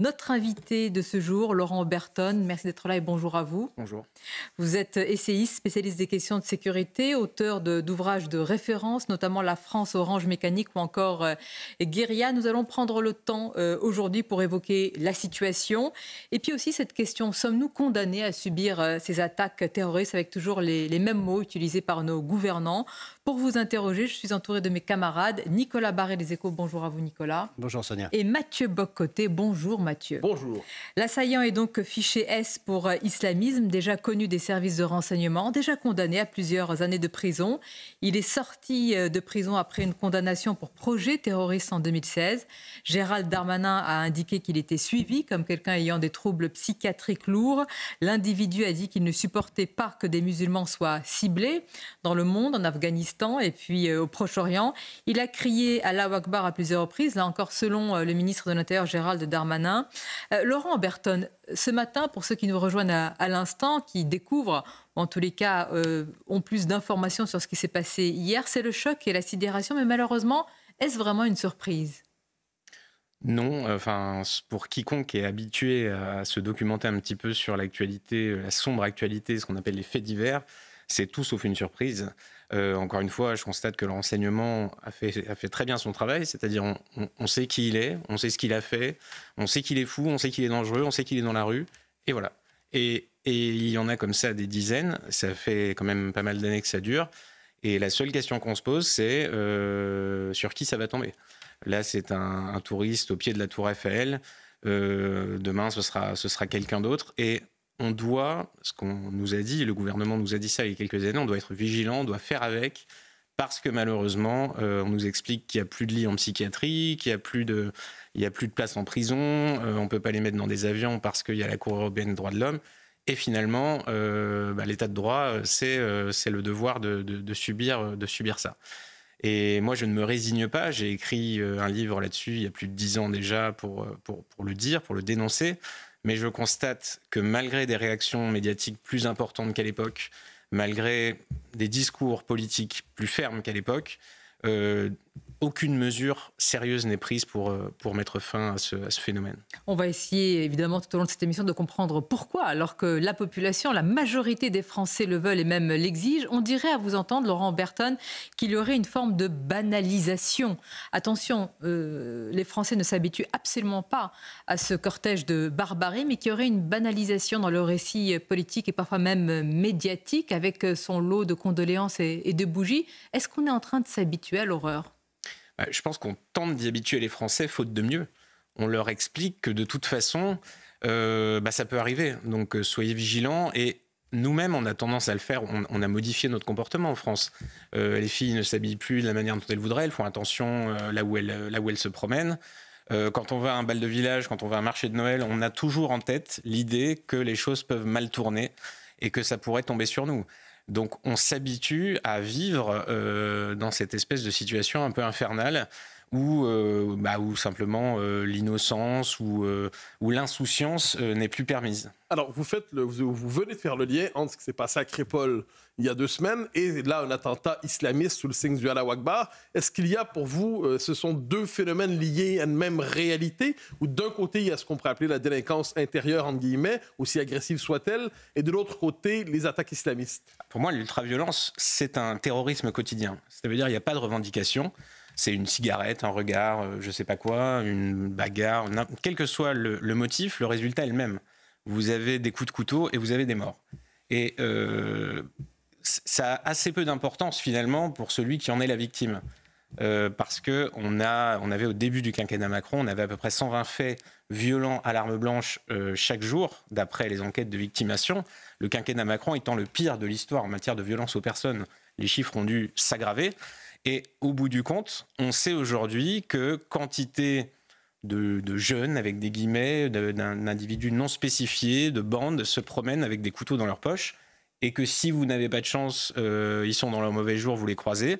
Notre invité de ce jour, Laurent Berton, merci d'être là et bonjour à vous. Bonjour. Vous êtes essayiste, spécialiste des questions de sécurité, auteur d'ouvrages de, référence, notamment La France Orange Mécanique ou encore euh, Guérilla. Nous allons prendre le temps euh, aujourd'hui pour évoquer la situation et puis aussi cette question, sommes-nous condamnés à subir euh, ces attaques terroristes avec toujours les, mêmes mots utilisés par nos gouvernants pour vous interroger, je suis entouré de mes camarades Nicolas Barré des Échos. Bonjour à vous, Nicolas. Bonjour, Sonia. Et Mathieu Boccoté. Bonjour, Bonjour. L'assaillant est donc fiché S pour euh, islamisme, déjà connu des services de renseignement, déjà condamné à plusieurs années de prison. Il est sorti euh, de prison après une condamnation pour projet terroriste en 2016. Gérald Darmanin a indiqué qu'il était suivi comme quelqu'un ayant des troubles psychiatriques lourds. L'individu a dit qu'il ne supportait pas que des musulmans soient ciblés dans le monde, en Afghanistan et puis euh, au Proche-Orient. Il a crié à Akbar à plusieurs reprises, là encore selon le ministre de l'Intérieur Gérald Darmanin. Euh, Laurent Berton, ce matin, pour ceux qui nous rejoignent à, l'instant, qui découvrent, en tous les cas, euh, ont plus d'informations sur ce qui s'est passé hier, c'est le choc et la sidération, mais malheureusement, est-ce vraiment une surprise non, enfin, pour quiconque est habitué à se documenter un petit peu sur l'actualité, la sombre actualité, ce qu'on appelle les faits divers, c'est tout sauf une surprise. Euh, encore une fois, je constate que le renseignement a fait, très bien son travail, c'est-à-dire on, sait qui il est, on sait ce qu'il a fait, on sait qu'il est fou, on sait qu'il est dangereux, on sait qu'il est dans la rue, et voilà. Et, il y en a comme ça des dizaines, ça fait quand même pas mal d'années que ça dure, et la seule question qu'on se pose, c'est euh, sur qui ça va tomber. Là, c'est un, touriste au pied de la tour Eiffel, euh, demain, ce sera, ce sera quelqu'un d'autre, et on doit, ce qu'on nous a dit, le gouvernement nous a dit ça il y a quelques années, on doit être vigilant, on doit faire avec, parce que malheureusement, euh, on nous explique qu'il n'y a plus de lits en psychiatrie, qu'il n'y a, plus de, y a plus de place en prison, euh, on ne peut pas les mettre dans des avions parce qu'il y a la Cour européenne des droits de l'homme. Et finalement, euh, bah, l'état de droit, c'est le devoir de, subir, de subir ça. Et moi, je ne me résigne pas. J'ai écrit un livre là-dessus il y a plus de dix ans déjà pour, pour, pour, le dire, pour le dénoncer. Mais je constate que malgré des réactions médiatiques plus importantes qu'à l'époque, malgré des discours politiques plus fermes qu'à l'époque, euh, aucune mesure sérieuse n'est prise pour, euh, pour mettre fin à ce, phénomène. On va essayer évidemment tout au long de cette émission de comprendre pourquoi, alors que la population, la majorité des Français le veulent et même l'exigent, on dirait à vous entendre, Laurent Berton, qu'il y aurait une forme de banalisation. Attention, euh, les Français ne s'habituent absolument pas à ce cortège de barbarie, mais qu'il y aurait une banalisation dans le récit politique et parfois même médiatique, avec son lot de condoléances et de bougies. Est-ce qu'on est en train de s'habituer à l'horreur euh, je pense qu'on tente d'y habituer les Français, faute de mieux. On leur explique que de toute façon, euh, bah, ça peut arriver. Donc euh, soyez vigilants et nous-mêmes, on a tendance à le faire. On, a modifié notre comportement en France. les filles ne s'habillent plus de la manière dont elles voudraient. Elles font attention là, où elles, se promènent. quand on va à un bal de village, quand on va à un marché de Noël, on a toujours en tête l'idée que les choses peuvent mal tourner et que ça pourrait tomber sur nous. Donc on s'habitue à vivre euh, dans cette espèce de situation un peu infernale euh, bah, ou simplement euh, l'innocence ou, euh, l'insouciance n'est plus permise. Alors, vous, faites vous, venez de faire le lien entre ce qui s'est passé à Crépol il y a deux semaines et là, un attentat islamiste sous le signe du Allah Est-ce qu'il y a pour vous, ce sont deux phénomènes liés à une même réalité ou d'un côté, il y a ce qu'on pourrait appeler la délinquance intérieure, entre guillemets, aussi agressive soit-elle, et de l'autre côté, les attaques islamistes Pour moi, l'ultraviolence, c'est un terrorisme quotidien. Ça veut dire qu'il n'y a pas de revendication c'est une cigarette, un regard, euh, je ne sais pas quoi, une bagarre, quel que soit le, motif, le résultat est le même. Vous avez des coups de couteau et vous avez des morts. Et euh, ça a assez peu d'importance finalement pour celui qui en est la victime. Euh, parce que on, a, on avait au début du quinquennat Macron, on avait à peu près 120 faits violents à l'arme blanche chaque jour, d'après les enquêtes de victimation. Le quinquennat Macron étant le pire de l'histoire en matière de violence aux personnes, les chiffres ont dû s'aggraver. Et au bout du compte, on sait aujourd'hui que quantité de, jeunes, avec des guillemets, d'un individu non spécifié, de bandes, se promènent avec des couteaux dans leur poche, et que si vous n'avez pas de chance, euh, ils sont dans leur mauvais jour, vous les croisez,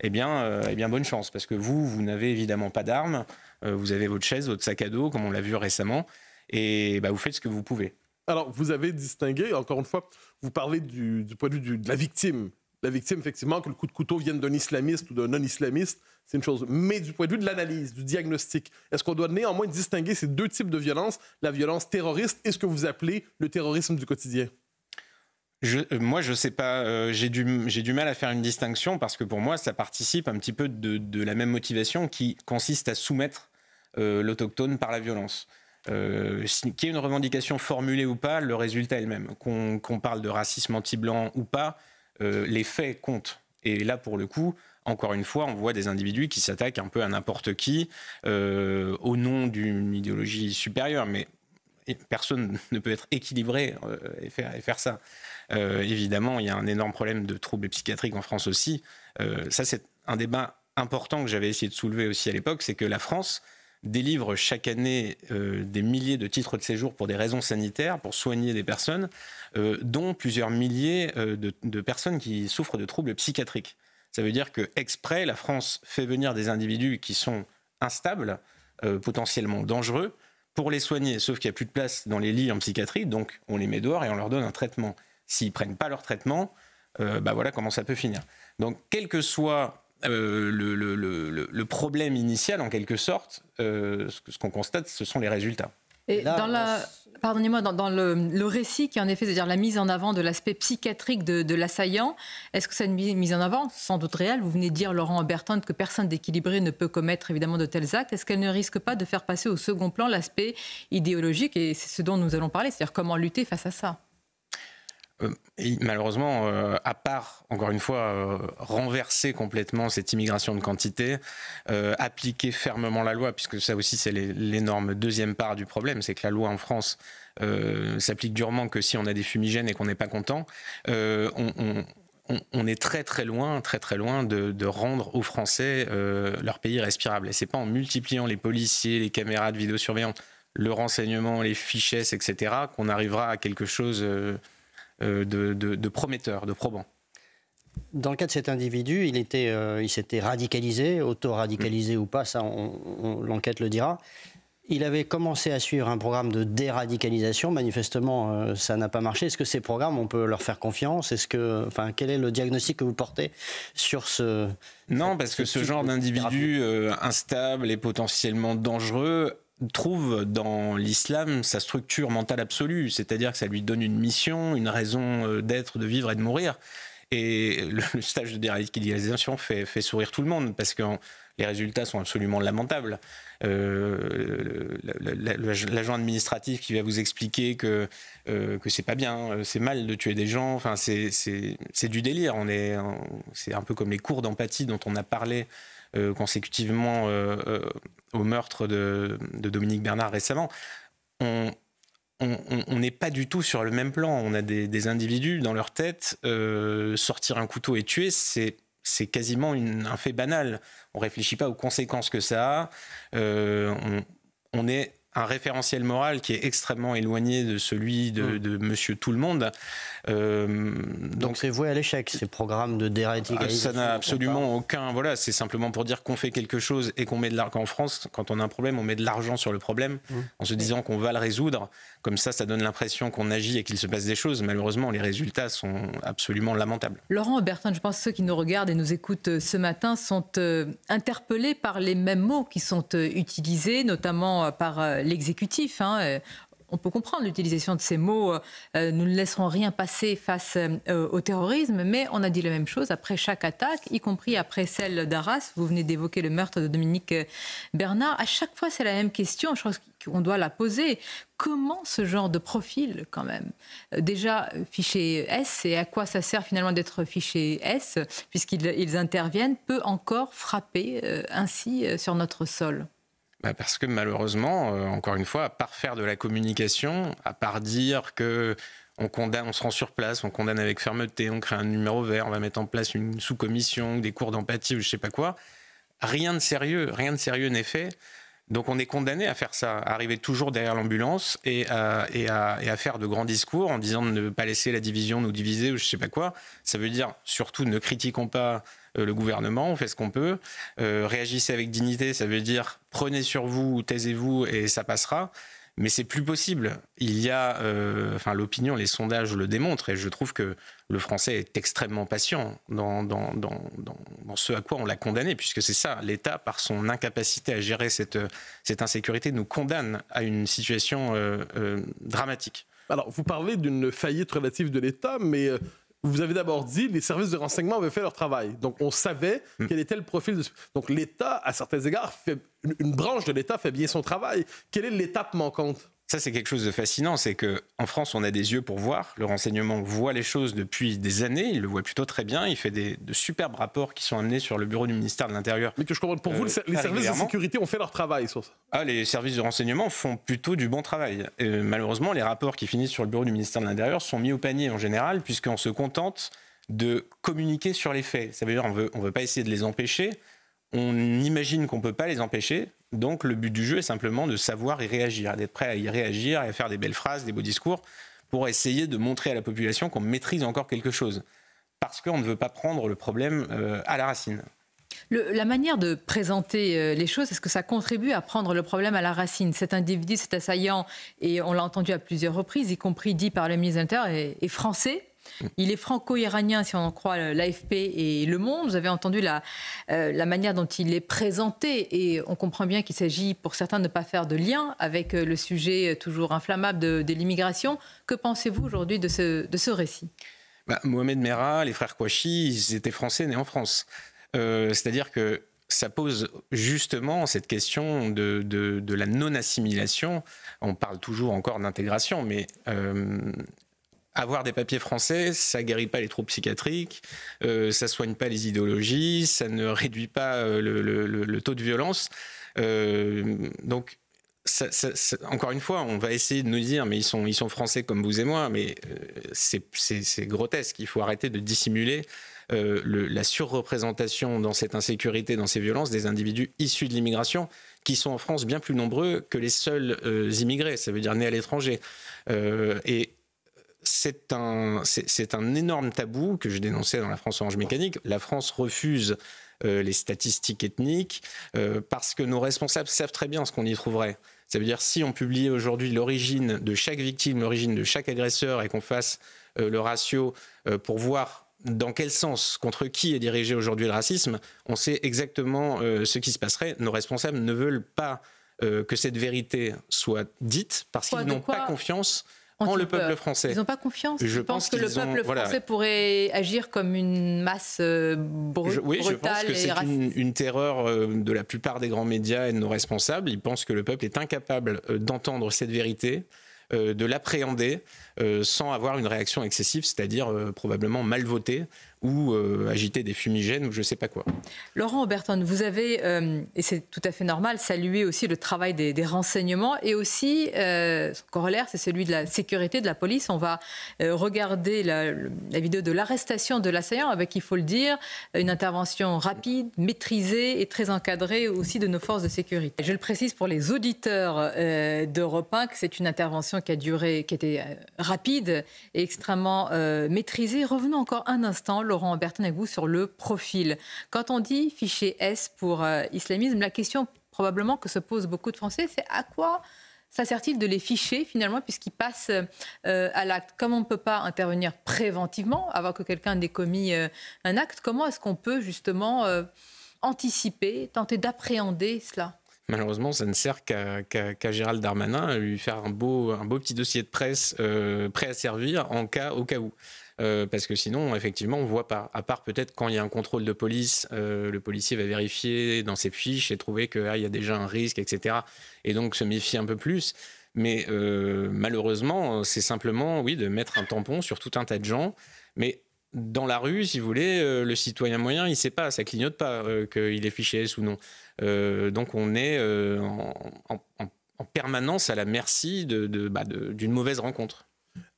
eh bien, euh, eh bien bonne chance, parce que vous, vous n'avez évidemment pas d'armes, euh, vous avez votre chaise, votre sac à dos, comme on l'a vu récemment, et bah, vous faites ce que vous pouvez. Alors, vous avez distingué, encore une fois, vous parlez du, du point de vue de la victime, la victime, effectivement, que le coup de couteau vienne d'un islamiste ou d'un non-islamiste, c'est une chose. Mais du point de vue de l'analyse, du diagnostic, est-ce qu'on doit néanmoins distinguer ces deux types de violences, la violence terroriste et ce que vous appelez le terrorisme du quotidien? Euh, moi, je sais pas. Euh, j'ai du, mal à faire une distinction parce que pour moi, ça participe un petit peu de, la même motivation qui consiste à soumettre euh, l'autochtone par la violence. Euh, qu'il y ait une revendication formulée ou pas, le résultat est le même. Qu'on parle de racisme anti-blanc ou pas, euh, les faits comptent. Et là, pour le coup, encore une fois, on voit des individus qui s'attaquent un peu à n'importe qui euh, au nom d'une idéologie supérieure. Mais personne ne peut être équilibré euh, et, faire, et, faire, ça. évidemment, il y a un énorme problème de troubles psychiatriques en France aussi. ça, c'est un débat important que j'avais essayé de soulever aussi à l'époque, c'est que la France, délivre chaque année euh, des milliers de titres de séjour pour des raisons sanitaires, pour soigner des personnes, euh, dont plusieurs milliers euh, de, personnes qui souffrent de troubles psychiatriques. Ça veut dire que exprès, la France fait venir des individus qui sont instables, potentiellement dangereux, pour les soigner, sauf qu'il n'y a plus de place dans les lits en psychiatrie, donc on les met dehors et on leur donne un traitement. S'ils prennent pas leur traitement, bah voilà comment ça peut finir. Donc, quel que soit euh, le, le, problème initial, en quelque sorte, euh, ce qu'on constate, ce sont les résultats. Et dans la, pardonnez-moi, dans, le, récit qui en effet, c'est-à-dire la mise en avant de l'aspect psychiatrique de, l'assaillant, est-ce que c'est une mise en avant sans doute réelle Vous venez de dire, Laurent Bertrand, que personne d'équilibré ne peut commettre évidemment de tels actes. Est-ce qu'elle ne risque pas de faire passer au second plan l'aspect idéologique Et c'est ce dont nous allons parler, c'est-à-dire comment lutter face à ça euh, malheureusement, euh, à part, encore une fois, euh, renverser complètement cette immigration de quantité, appliquer fermement la loi, puisque ça aussi c'est l'énorme deuxième part du problème, c'est que la loi en France s'applique durement que si on a des fumigènes et qu'on n'est pas content, on, est très très loin, très très loin de, rendre aux Français leur pays respirable. Et c'est pas en multipliant les policiers, les caméras de vidéosurveillance, le renseignement, les fichesses, etc., qu'on arrivera à quelque chose euh, de, de, de prometteur, de probant. Dans le cas de cet individu, il, était, euh, il s'était radicalisé, auto-radicalisé mm. ou pas, ça, l'enquête le dira. Il avait commencé à suivre un programme de déradicalisation. Manifestement, euh, ça n'a pas marché. Est-ce que ces programmes, on peut leur faire confiance Est-ce que, enfin, quel est le diagnostic que vous portez sur ce Non, parce que ce genre d'individu instable et potentiellement dangereux trouve dans l'islam sa structure mentale absolue, c'est-à-dire que ça lui donne une mission, une raison euh, d'être, de vivre et de mourir. Et le stage de déradicalisation fait, fait sourire tout le monde parce que les résultats sont absolument lamentables. Euh, l'agent administratif qui va vous expliquer que euh, que c'est pas bien, c'est mal de tuer des gens, enfin c'est du délire. On est c'est un peu comme les cours d'empathie dont on a parlé euh, consécutivement euh, euh, au meurtre de, Dominique Bernard récemment, on n'est pas du tout sur le même plan. On a des, individus dans leur tête, sortir un couteau et tuer, c'est quasiment un fait banal. On ne réfléchit pas aux conséquences que ça a. on, est un référentiel moral qui est extrêmement éloigné de celui de, hmm. Monsieur Tout le Monde. Euh, donc c'est voué à l'échec ces programmes de déradicalisation. Ça n'a absolument aucun. Voilà, c'est simplement pour dire qu'on fait quelque chose et qu'on met de l'argent en France. Quand on a un problème, on met de l'argent sur le problème hmm. en se disant qu'on va le résoudre. Comme ça, ça donne l'impression qu'on agit et qu'il se passe des choses. Malheureusement, les résultats sont absolument lamentables. Laurent Bertin, je pense que ceux qui nous regardent et nous écoutent euh, ce matin sont euh, interpellés par les mêmes mots qui sont euh, utilisés, notamment par l'exécutif. Hein, on peut comprendre l'utilisation de ces mots, euh, euh, nous ne laisserons rien passer face euh, au terrorisme, mais on a dit la même chose après chaque attaque, y compris après celle d'Arras. Vous venez d'évoquer le meurtre de Dominique Bernard. À chaque fois, c'est la même question. Je pense qu'on doit la poser. Comment ce genre de profil, quand même Déjà, fiché S, et à quoi ça sert finalement d'être fiché S, puisqu'ils interviennent, peut encore frapper ainsi sur notre sol bah, parce que malheureusement, euh, encore une fois, à part faire de la communication, à part dire que on condamne, on se rend sur place, on condamne avec fermeté, on crée un numéro vert, on va mettre en place une sous-commission, des cours d'empathie ou je sais pas quoi, rien de sérieux, rien de sérieux n'est fait. Donc on est condamné à faire ça, à arriver toujours derrière l'ambulance et, à, faire de grands discours en disant de ne pas laisser la division nous diviser ou je sais pas quoi. Ça veut dire surtout ne critiquons pas euh, le gouvernement, on fait ce qu'on peut. Euh, réagissez avec dignité, ça veut dire prenez sur vous, taisez-vous et ça passera mais c'est plus possible. Il y a, euh, enfin, l'opinion, les sondages le démontrent, et je trouve que le français est extrêmement patient dans, ce à quoi on l'a condamné, puisque c'est ça, l'État, par son incapacité à gérer cette, insécurité, nous condamne à une situation dramatique. Alors, vous parlez d'une faillite relative de l'État, mais vous avez d'abord dit les services de renseignement avaient fait leur travail. Donc, on savait hmm. quel était le profil. De... Donc, l'État, à certains égards, une, branche de l'État fait bien son travail. Quelle est l'étape manquante ça, c'est quelque chose de fascinant, c'est que en France, on a des yeux pour voir. Le renseignement voit les choses depuis des années, il le voit plutôt très bien. Il fait de superbes rapports qui sont amenés sur le bureau du ministère de l'Intérieur. Mais que je comprends, pour vous, euh, les services de sécurité ont fait leur travail sur ça Ah, les services de renseignement font plutôt du bon travail. Euh, malheureusement, les rapports qui finissent sur le bureau du ministère de l'Intérieur sont mis au panier en général, puisqu'on se contente de communiquer sur les faits. Ça veut dire qu'on ne veut pas essayer de les empêcher. On imagine qu'on ne peut pas les empêcher, donc le but du jeu est simplement de savoir y réagir, d'être prêt à y réagir et à faire des belles phrases, des beaux discours pour essayer de montrer à la population qu'on maîtrise encore quelque chose. Parce qu'on ne veut pas prendre le problème euh, à la racine. la manière de présenter euh, les choses, est-ce que ça contribue à prendre le problème à la racine Cet individu, cet assaillant, et on l'a entendu à plusieurs reprises, y compris dit par le ministre de est français, Mm. Il est franco-iranien, si on en croit euh, l'AFP et Le Monde. Vous avez entendu la, euh, la manière dont il est présenté et on comprend bien qu'il s'agit pour certains de ne pas faire de lien avec euh, le sujet toujours inflammable de, l'immigration. Que pensez-vous aujourd'hui de ce, récit bah, Mohamed Merah, les frères Kouachi, ils étaient français nés en France. C'est-à-dire que ça pose justement cette question de, la non-assimilation. On parle toujours encore d'intégration, mais avoir des papiers français, ça guérit pas les troubles psychiatriques, ça euh, ça soigne pas les idéologies, ça ne réduit pas euh, le, taux de violence. Euh, donc, encore une fois, on va essayer de nous dire, mais ils sont, ils sont français comme vous et moi, mais c'est grotesque. Il faut arrêter de dissimuler la surreprésentation dans cette insécurité, dans ces violences, des individus issus de l'immigration qui sont en France bien plus nombreux que les seuls immigrés, ça veut dire nés à l'étranger. et c'est un, c'est un énorme tabou que je dénonçais dans la France Orange Mécanique. La France refuse euh, les statistiques ethniques euh, parce que nos responsables savent très bien ce qu'on y trouverait. Ça veut dire si on publiait aujourd'hui l'origine de chaque victime, l'origine de chaque agresseur et qu'on fasse euh, le ratio pour voir dans quel sens, contre qui est dirigé aujourd'hui le racisme, on sait exactement ce qui se passerait. Nos responsables ne veulent pas que cette vérité soit dite parce qu'ils n'ont pas confiance en le peuple français. Ils n'ont pas confiance. Je pense, que le peuple français pourrait agir comme une masse euh, brutale. oui, je pense que c'est une, une, terreur euh, de la plupart des grands médias et de nos responsables. Ils pensent que le peuple est incapable euh, d'entendre cette vérité, de l'appréhender. Euh, sans avoir une réaction excessive, c'est-à-dire euh, probablement mal voté ou euh, agiter des fumigènes ou je ne sais pas quoi. Laurent Oberton, vous avez, et c'est tout à fait normal, salué aussi le travail des, renseignements et aussi, son corollaire, c'est celui de la sécurité de la police. On va regarder la, la, vidéo de l'arrestation de l'assaillant avec, il faut le dire, une intervention rapide, maîtrisée et très encadrée aussi de nos forces de sécurité. Je le précise pour les auditeurs d'Europe 1 que c'est une intervention qui a duré, qui était rapide et extrêmement euh, maîtrisé. Revenons encore un instant, Laurent Berton, avec vous sur le profil. Quand on dit fichier S pour euh, islamisme, la question probablement que se posent beaucoup de Français, c'est à quoi ça sert-il de les ficher finalement puisqu'ils passent euh, à l'acte Comme on ne peut pas intervenir préventivement avant que quelqu'un n'ait commis un acte, comment est-ce qu'on peut justement anticiper, tenter d'appréhender cela Malheureusement, ça ne sert qu'à Gérald Darmanin à lui faire un beau, petit dossier de presse euh, prêt à servir en cas, au cas où. Euh, parce que sinon, effectivement, on voit pas. À part peut-être quand il y a un contrôle de police, euh, le policier va vérifier dans ses fiches et trouver qu'il ah, y a déjà un risque, etc. Et donc se méfier un peu plus. Mais malheureusement, c'est simplement, oui, de mettre un tampon sur tout un tas de gens. Mais dans la rue, si vous voulez, le citoyen moyen, il ne sait pas, ça clignote pas qu'il est fiché S ou non. Euh, donc on est euh, en, permanence à la merci bah, d'une mauvaise rencontre.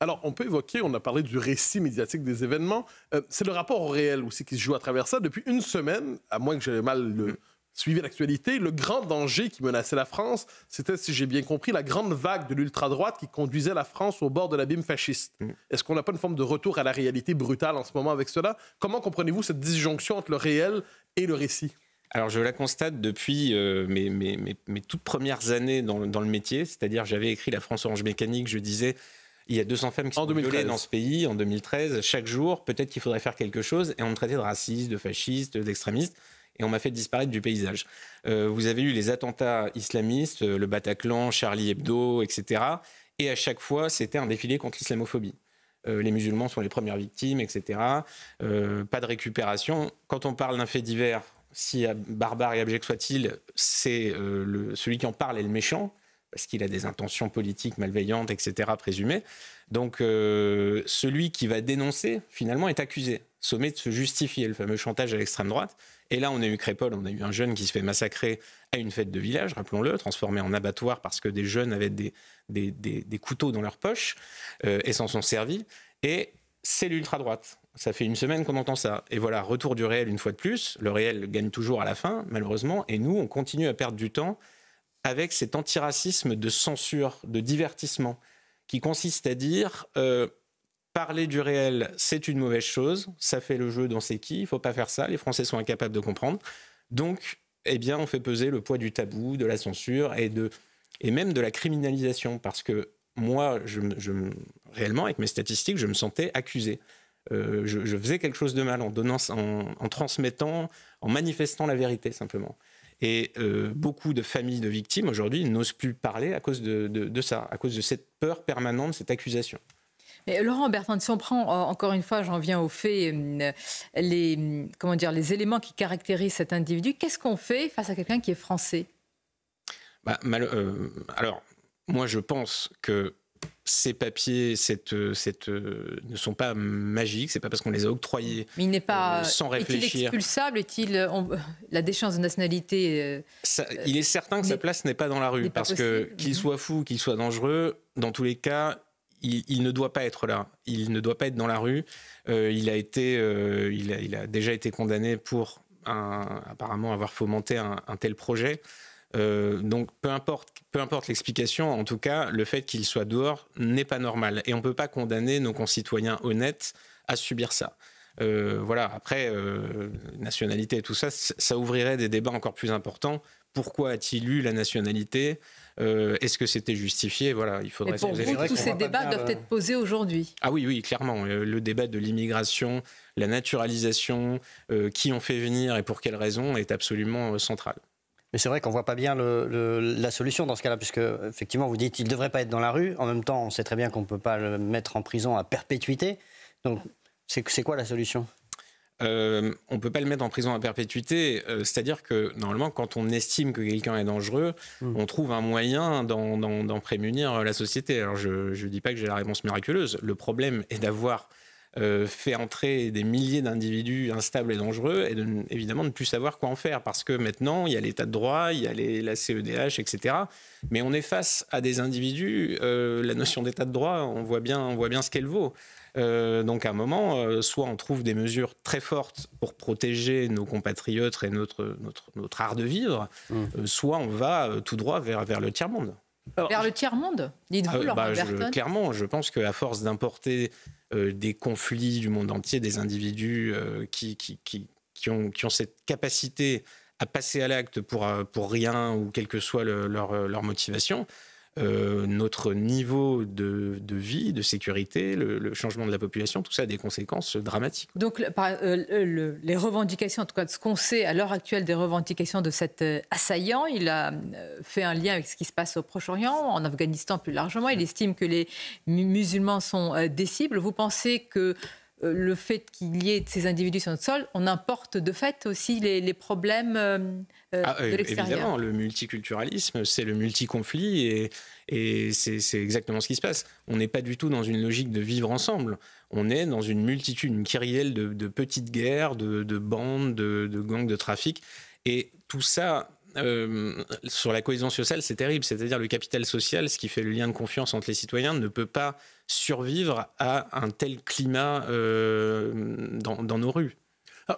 Alors, on peut évoquer, on a parlé du récit médiatique des événements. Euh, c'est le rapport au réel aussi qui se joue à travers ça. Depuis une semaine, à moins que j'aie mal suivi l'actualité, le grand danger qui menaçait la France, c'était, si j'ai bien compris, la grande vague de l'ultra-droite qui conduisait la France au bord de l'abîme fasciste. Mm. Est-ce qu'on n'a pas une forme de retour à la réalité brutale en ce moment avec cela Comment comprenez-vous cette disjonction entre le réel et le récit alors je la constate depuis euh, mes, toutes premières années dans, le métier, c'est-à-dire j'avais écrit La France Orange Mécanique, je disais il y a 200 femmes qui sont violées dans ce pays en 2013, chaque jour, peut-être qu'il faudrait faire quelque chose, et on me traitait de raciste, de fasciste, d'extrémiste, et on m'a fait disparaître du paysage. Euh, vous avez eu les attentats islamistes, euh, le Bataclan, Charlie Hebdo, etc. Et à chaque fois, c'était un défilé contre l'islamophobie. les musulmans sont les premières victimes, etc. pas de récupération. Quand on parle d'un fait divers, si barbare et abject soit-il, c'est euh, celui qui en parle est le méchant, parce qu'il a des intentions politiques malveillantes, etc., présumées. Donc, euh, celui qui va dénoncer, finalement, est accusé, sommé de se justifier, le fameux chantage à l'extrême droite. Et là, on a eu Crépole, on a eu un jeune qui se fait massacrer à une fête de village, rappelons-le, transformé en abattoir parce que des jeunes avaient des, couteaux dans leur poche euh, et s'en sont servis. Et c'est l'ultra-droite. Ça fait une semaine qu'on entend ça. Et voilà, retour du réel une fois de plus. Le réel gagne toujours à la fin, malheureusement. Et nous, on continue à perdre du temps avec cet antiracisme de censure, de divertissement, qui consiste à dire euh, parler du réel, c'est une mauvaise chose, ça fait le jeu dans c'est qui, il faut pas faire ça, les Français sont incapables de comprendre. Donc, eh bien, on fait peser le poids du tabou, de la censure et, de, et même de la criminalisation, parce que moi, je, réellement, avec mes statistiques, je me sentais accusé. Euh, je, faisais quelque chose de mal en, donnant, en, transmettant, en manifestant la vérité simplement. Et euh, beaucoup de familles de victimes aujourd'hui n'osent plus parler à cause de, ça, à cause de cette peur permanente, cette accusation. Mais euh, Laurent Bertrand, si on prend encore une fois, j'en viens au fait, les, comment dire, les éléments qui caractérisent cet individu, qu'est-ce qu'on fait face à quelqu'un qui est français bah, alors, moi, je pense que ces papiers cette, euh, cette, euh, ne sont pas magiques, c'est pas parce qu'on les a octroyés il pas, euh, sans réfléchir. Est-il expulsable Est-il la déchéance de nationalité Il est certain que sa place n'est pas dans la rue, parce que qu'il soit fou, qu'il soit dangereux, dans tous les cas, il, ne doit pas être là, il ne doit pas être dans la rue. il, a été, il a, déjà été condamné pour un, apparemment avoir fomenté un tel projet. Euh, donc peu importe, l'explication, en tout cas, le fait qu'il soit dehors n'est pas normal. Et on ne peut pas condamner nos concitoyens honnêtes à subir ça. Euh, voilà, après, euh, nationalité et tout ça, ça ouvrirait des débats encore plus importants. Pourquoi a-t-il eu la nationalité Est-ce que c'était justifié Voilà, il faudrait. Et pour vous, tous ces débats doivent être posés aujourd'hui. Ah oui, oui, clairement. Le débat de l'immigration, la naturalisation, qui on fait venir et pour quelles raisons est absolument central. Mais c'est vrai qu'on voit pas bien la solution dans ce cas-là, puisque effectivement, vous dites il ne devrait pas être dans la rue. En même temps, on sait très bien qu'on ne peut pas le mettre en prison à perpétuité. Donc, c'est quoi la solution euh, on ne peut pas le mettre en prison à perpétuité. Euh, c'est-à-dire que normalement, quand on estime que quelqu'un est dangereux, hmm. on trouve un moyen d'en prémunir euh, la société. Alors je ne dis pas que j'ai la réponse miraculeuse. Le problème est d'avoir euh, fait entrer des milliers d'individus instables et dangereux et évidemment ne plus savoir quoi en faire parce que maintenant il y a l'état de droit, il y a la CEDH, etc. Mais on est face à des individus, euh, la notion d'état de droit, on voit bien, on voit bien ce qu'elle vaut. Euh, donc à un moment, soit on trouve des mesures très fortes pour protéger nos compatriotes et notre, notre, notre art de vivre, mmh. soit on va tout droit vers, vers le tiers-monde vers le tiers-monde Dites-vous, ah bah, Clairement, je pense qu'à force d'importer euh, des conflits du monde entier, des individus euh, qui, qui, ont, cette capacité à passer à l'acte pour, euh, rien ou quelle que soit leur, leur motivation, euh, notre niveau de, vie, de sécurité, le, changement de la population, tout ça a des conséquences dramatiques. Donc euh, les revendications, en tout cas de ce qu'on sait à l'heure actuelle des revendications de cet euh, assaillant, il a fait un lien avec ce qui se passe au Proche-Orient, en Afghanistan plus largement. Il mm. estime que les musulmans sont des cibles. Vous pensez que le fait qu'il y ait ces individus sur notre sol, on importe de fait aussi les, les problèmes euh, ah, de l'extérieur. Évidemment, le multiculturalisme, c'est le multiconflit et, et c'est exactement ce qui se passe. On n'est pas du tout dans une logique de vivre ensemble. On est dans une multitude, une kyrielle de, petites guerres, de, bandes, de, gangs de trafic. Et tout ça, euh, sur la cohésion sociale, c'est terrible. C'est-à-dire le capital social, ce qui fait le lien de confiance entre les citoyens, ne peut pas survivre à un tel climat euh, dans, nos rues.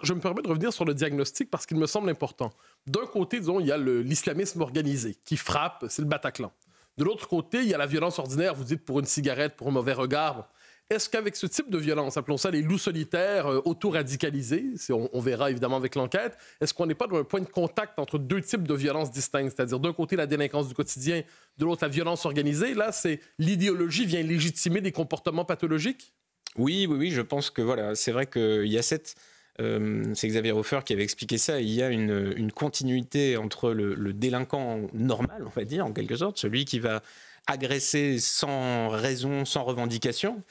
je me permets de revenir sur le diagnostic parce qu'il me semble important d'un côté, disons, il y a l'islamisme organisé qui frappe, c'est le Bataclan. De l'autre côté, il y a la violence ordinaire, vous dites, pour une cigarette, pour un mauvais regard. Est-ce qu'avec ce type de violence, appelons ça les loups solitaires euh, auto-radicalisés, on, on, verra évidemment avec l'enquête, est-ce qu'on n'est pas dans un point de contact entre deux types de violences distinctes, c'est-à-dire d'un côté la délinquance du quotidien, de l'autre la violence organisée Là, c'est l'idéologie vient légitimer des comportements pathologiques Oui, oui, oui, je pense que voilà, c'est vrai qu'il y a cette euh, c'est Xavier Hofer qui avait expliqué ça. Il y a une, continuité entre le, délinquant normal, on va dire, en quelque sorte, celui qui va agresser sans raison, sans revendication,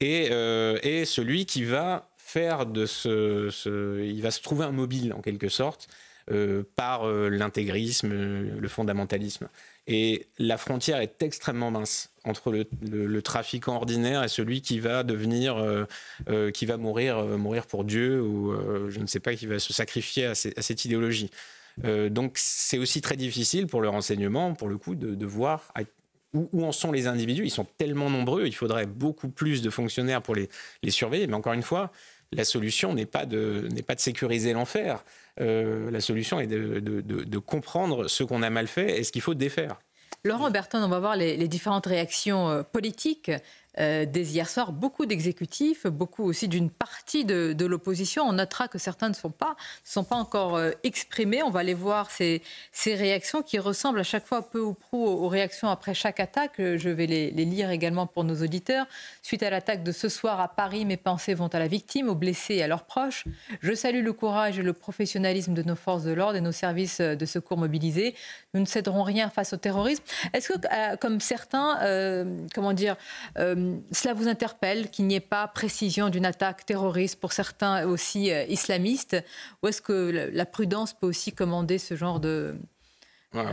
et, euh, celui qui va faire de ce, Il va se trouver un mobile, en quelque sorte, euh, par l'intégrisme, le fondamentalisme. Et la frontière est extrêmement mince entre le, le, trafiquant ordinaire et celui qui va devenir, euh, euh, qui va euh, mourir, pour Dieu ou je ne sais pas, qui va se sacrifier à, cette idéologie. donc c'est aussi très difficile pour le renseignement, pour le coup, de, voir où, en sont les individus. Ils sont tellement nombreux, il faudrait beaucoup plus de fonctionnaires pour les, surveiller. Mais encore une fois, la solution n'est pas de sécuriser l'enfer. Euh, la solution est de, comprendre ce qu'on a mal fait et ce qu'il faut défaire. Laurent Berton, on va voir les différentes réactions euh, politiques euh, dès hier soir beaucoup d'exécutifs, beaucoup aussi d'une partie de, l'opposition. On notera que certains ne sont pas, sont pas encore euh, exprimés. On va aller voir ces, ces, réactions qui ressemblent à chaque fois peu ou prou aux, réactions après chaque attaque. Euh, je vais les, lire également pour nos auditeurs. Suite à l'attaque de ce soir à Paris, mes pensées vont à la victime, aux blessés et à leurs proches. Je salue le courage et le professionnalisme de nos forces de l'ordre et nos services de secours mobilisés. Nous ne céderons rien face au terrorisme. Est-ce que, comme certains, comment dire, euh, cela vous interpelle qu'il n'y ait pas précision d'une attaque terroriste pour certains aussi euh, islamistes Ou est-ce que la, prudence peut aussi commander ce genre de, euh,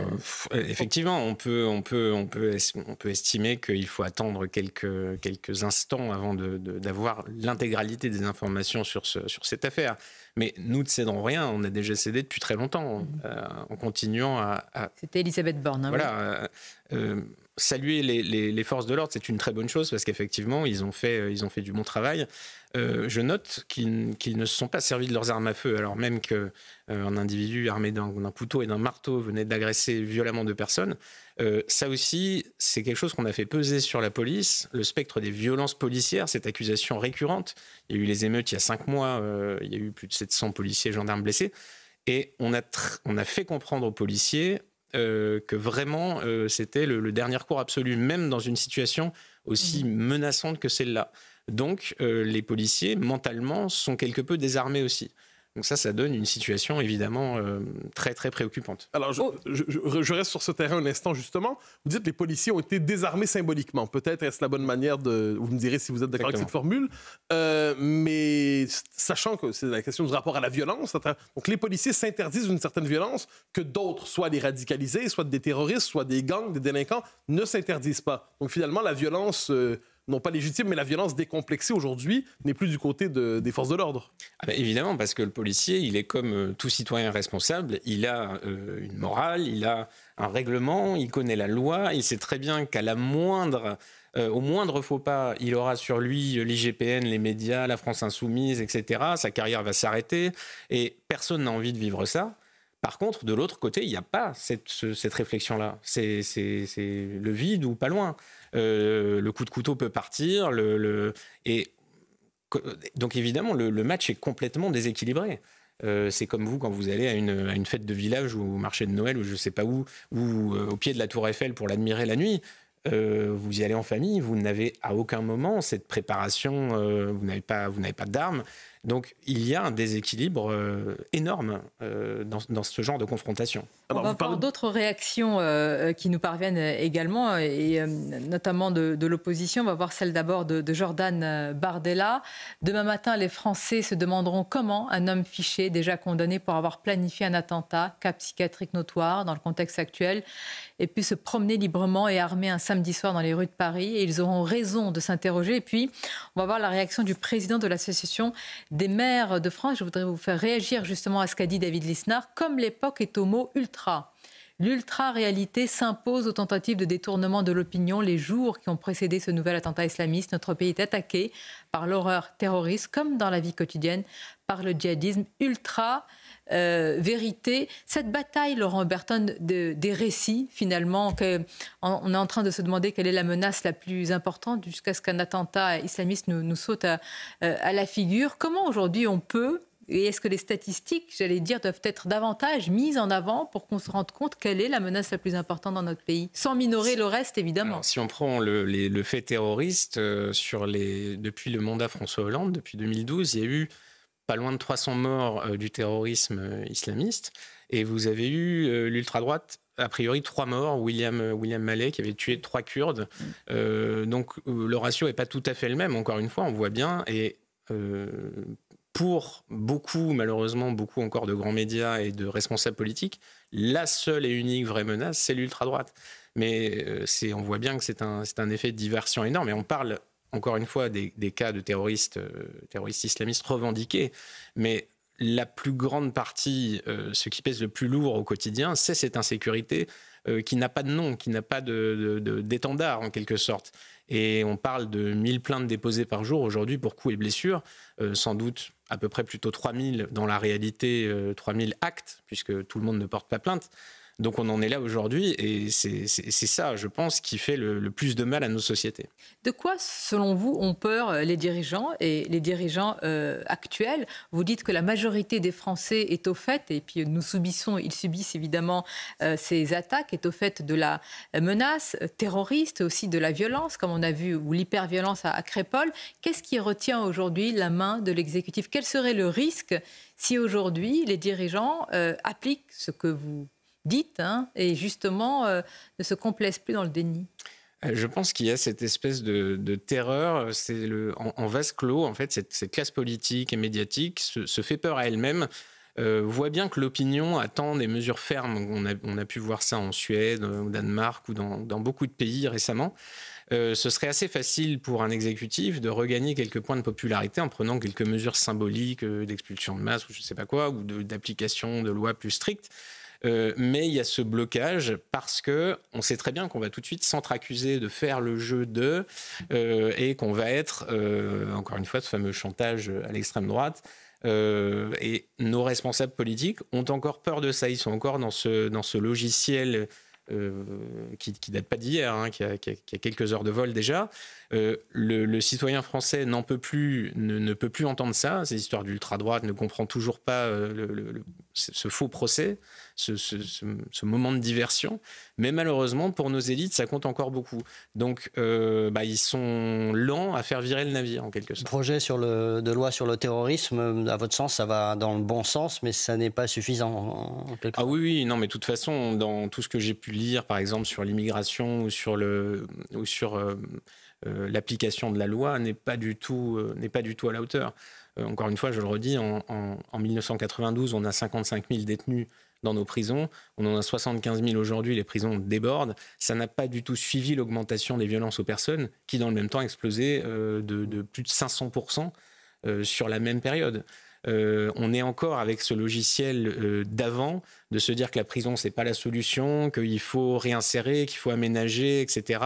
Effectivement, on peut, on peut, on peut, on peut estimer qu'il faut attendre quelques, quelques instants avant d'avoir de, l'intégralité des informations sur, sur cette affaire. Mais nous ne céderons rien, on a déjà cédé depuis très longtemps, mm-hmm. en continuant à... C'était Elisabeth Borne. Hein, voilà saluer les, forces de l'ordre, c'est une très bonne chose parce qu'effectivement, ils, ont fait, euh, ils ont fait du bon travail. Euh, je note qu'ils ne se sont pas servis de leurs armes à feu, alors même qu'un euh, individu armé d'un couteau et d'un marteau venait d'agresser violemment deux personnes. ça aussi, c'est quelque chose qu'on a fait peser sur la police, le spectre des violences policières, cette accusation récurrente. Il y a eu les émeutes il y a cinq mois, il y a eu plus de 700 policiers et gendarmes blessés. Et on a, on a fait comprendre aux policiers, euh, que vraiment euh, c'était le, dernier cours absolu, même dans une situation aussi mhm. menaçante que celle-là. Donc euh, les policiers, mentalement, sont quelque peu désarmés aussi. Donc ça, ça donne une situation évidemment euh, très très préoccupante. Alors oh. je, reste sur ce terrain un instant justement. Vous dites les policiers ont été désarmés symboliquement. Peut-être est-ce la bonne manière de... Vous me direz si vous êtes d'accord avec cette formule. Euh, mais sachant que c'est la question du rapport à la violence, donc les policiers s'interdisent une certaine violence que d'autres, soit des radicalisés, soit des terroristes, soit des gangs, des délinquants, ne s'interdisent pas. Donc finalement, la violence... Euh, non pas légitime, mais la violence décomplexée aujourd'hui n'est plus du côté des forces de l'ordre. Ah ben, évidemment, parce que le policier, il est comme euh, tout citoyen responsable, il a euh, une morale, il a un règlement, il connaît la loi, il sait très bien qu'à la moindre... Euh, au moindre faux pas, il aura sur lui l'IGPN, les médias, la France insoumise, etc. Sa carrière va s'arrêter et personne n'a envie de vivre ça. Par contre, de l'autre côté, il n'y a pas cette, réflexion-là. C'est le vide ou pas loin. Euh, le coup de couteau peut partir. Et donc évidemment, le, match est complètement déséquilibré. Euh, c'est comme vous quand vous allez à une, fête de village ou au marché de Noël ou je ne sais pas où, ou euh, au pied de la Tour Eiffel pour l'admirer la nuit. vous y allez en famille, vous n'avez à aucun moment cette préparation, vous n'avez pas, vous n'avez pas d'armes. Donc il y a un déséquilibre euh, énorme euh, dans, ce genre de confrontation. Ah bah, on va voir d'autres réactions euh, qui nous parviennent également, et notamment de, l'opposition. On va voir celle d'abord de, de, Jordan Bardella. Demain matin, les Français se demanderont comment un homme fiché, déjà condamné pour avoir planifié un attentat, cas psychiatrique notoire dans le contexte actuel, ait pu se promener librement et armé un samedi soir dans les rues de Paris. Et ils auront raison de s'interroger. Et puis, on va voir la réaction du président de l'association des maires de France. Je voudrais vous faire réagir justement à ce qu'a dit David Lisnard. Comme l'époque est au mot ultra, l'ultra-réalité s'impose aux tentatives de détournement de l'opinion les jours qui ont précédé ce nouvel attentat islamiste. Notre pays est attaqué par l'horreur terroriste, comme dans la vie quotidienne, par le djihadisme ultra euh, vérité. Cette bataille, Laurent Berton, de, des récits, finalement, on est en train de se demander quelle est la menace la plus importante jusqu'à ce qu'un attentat islamiste nous, saute euh, à, la figure. Comment aujourd'hui on peut, et est-ce que les statistiques, j'allais dire, doivent être davantage mises en avant pour qu'on se rende compte quelle est la menace la plus importante dans notre pays, sans minorer le reste, évidemment Si on prend le, fait terroriste, euh, sur les, depuis le mandat François Hollande, depuis 2012, il y a eu loin de 300 morts euh, du terrorisme euh, islamiste. Et vous avez eu euh, l'ultra-droite, a priori, trois morts, William, William Malek qui avait tué trois Kurdes. donc le ratio n'est pas tout à fait le même, encore une fois, on voit bien. Et pour beaucoup, malheureusement, beaucoup encore de grands médias et de responsables politiques, la seule et unique vraie menace, c'est l'ultra-droite. Mais c'est on voit bien que c'est un, un, effet de diversion énorme. Et on parle encore une fois, des, cas de terroristes, euh, terroristes islamistes revendiqués, mais la plus grande partie, euh, ce qui pèse le plus lourd au quotidien, c'est cette insécurité euh, qui n'a pas de nom, qui n'a pas d'étendard de, de, en quelque sorte. Et on parle de 1000 plaintes déposées par jour aujourd'hui pour coups et blessures, sans doute à peu près plutôt 3000 dans la réalité, 3000 actes, puisque tout le monde ne porte pas plainte. Donc on en est là aujourd'hui et c'est ça, je pense, qui fait le, plus de mal à nos sociétés. De quoi, selon vous, ont peur euh, les dirigeants et les dirigeants euh, actuels Vous dites que la majorité des Français est au fait, et puis nous subissons, ils subissent évidemment euh, ces attaques, est au fait de la menace terroriste, aussi de la violence, comme on a vu, ou l'hyperviolence à, à Qu'est-ce qui retient aujourd'hui la main de l'exécutif Quel serait le risque si aujourd'hui les dirigeants appliquent ce que vous dites, hein, et justement euh, ne se complaisent plus dans le déni euh, je pense qu'il y a cette espèce de, terreur, c'est le en, vase clos en fait cette, classe politique et médiatique se, fait peur à elle-même euh, voit bien que l'opinion attend des mesures fermes. On a, pu voir ça en Suède, au Danemark ou dans, beaucoup de pays récemment. ce serait assez facile pour un exécutif de regagner quelques points de popularité en prenant quelques mesures symboliques d'expulsion de masse ou je ne sais pas quoi, ou d'application de lois plus strictes. Euh, mais il y a ce blocage parce que on sait très bien qu'on va tout de suite s'entre-accuser de faire le jeu de euh, et qu'on va être, euh, encore une fois, ce fameux chantage à l'extrême droite. et nos responsables politiques ont encore peur de ça. Ils sont encore dans ce, dans ce logiciel qui, ne date pas d'hier, hein, qui, qui, a quelques heures de vol déjà, euh, le, citoyen français n'en peut plus, ne, peut plus entendre ça. Ces histoires d'ultra-droite ne comprend toujours pas euh, ce faux procès, ce, moment de diversion. Mais malheureusement, pour nos élites, ça compte encore beaucoup. Donc, euh, bah, ils sont lents à faire virer le navire, en quelque sorte. Projet sur le, de loi sur le terrorisme, à votre sens, ça va dans le bon sens, mais ça n'est pas suffisant, en Ah oui, oui, non, mais de toute façon, dans tout ce que j'ai pu lire, par exemple, sur l'immigration ou sur le. Ou sur, euh, l'application de la loi n'est pas, du tout, euh, pas du tout à la hauteur. Euh, encore une fois, je le redis, en, 1992, on a 55 000 détenus dans nos prisons. On en a 75 000 aujourd'hui, les prisons débordent. Ça n'a pas du tout suivi l'augmentation des violences aux personnes, qui dans le même temps a explosé de, de plus de 500 sur la même période. on est encore avec ce logiciel d'avant de se dire que la prison, c'est pas la solution, qu'il faut réinsérer, qu'il faut aménager, etc.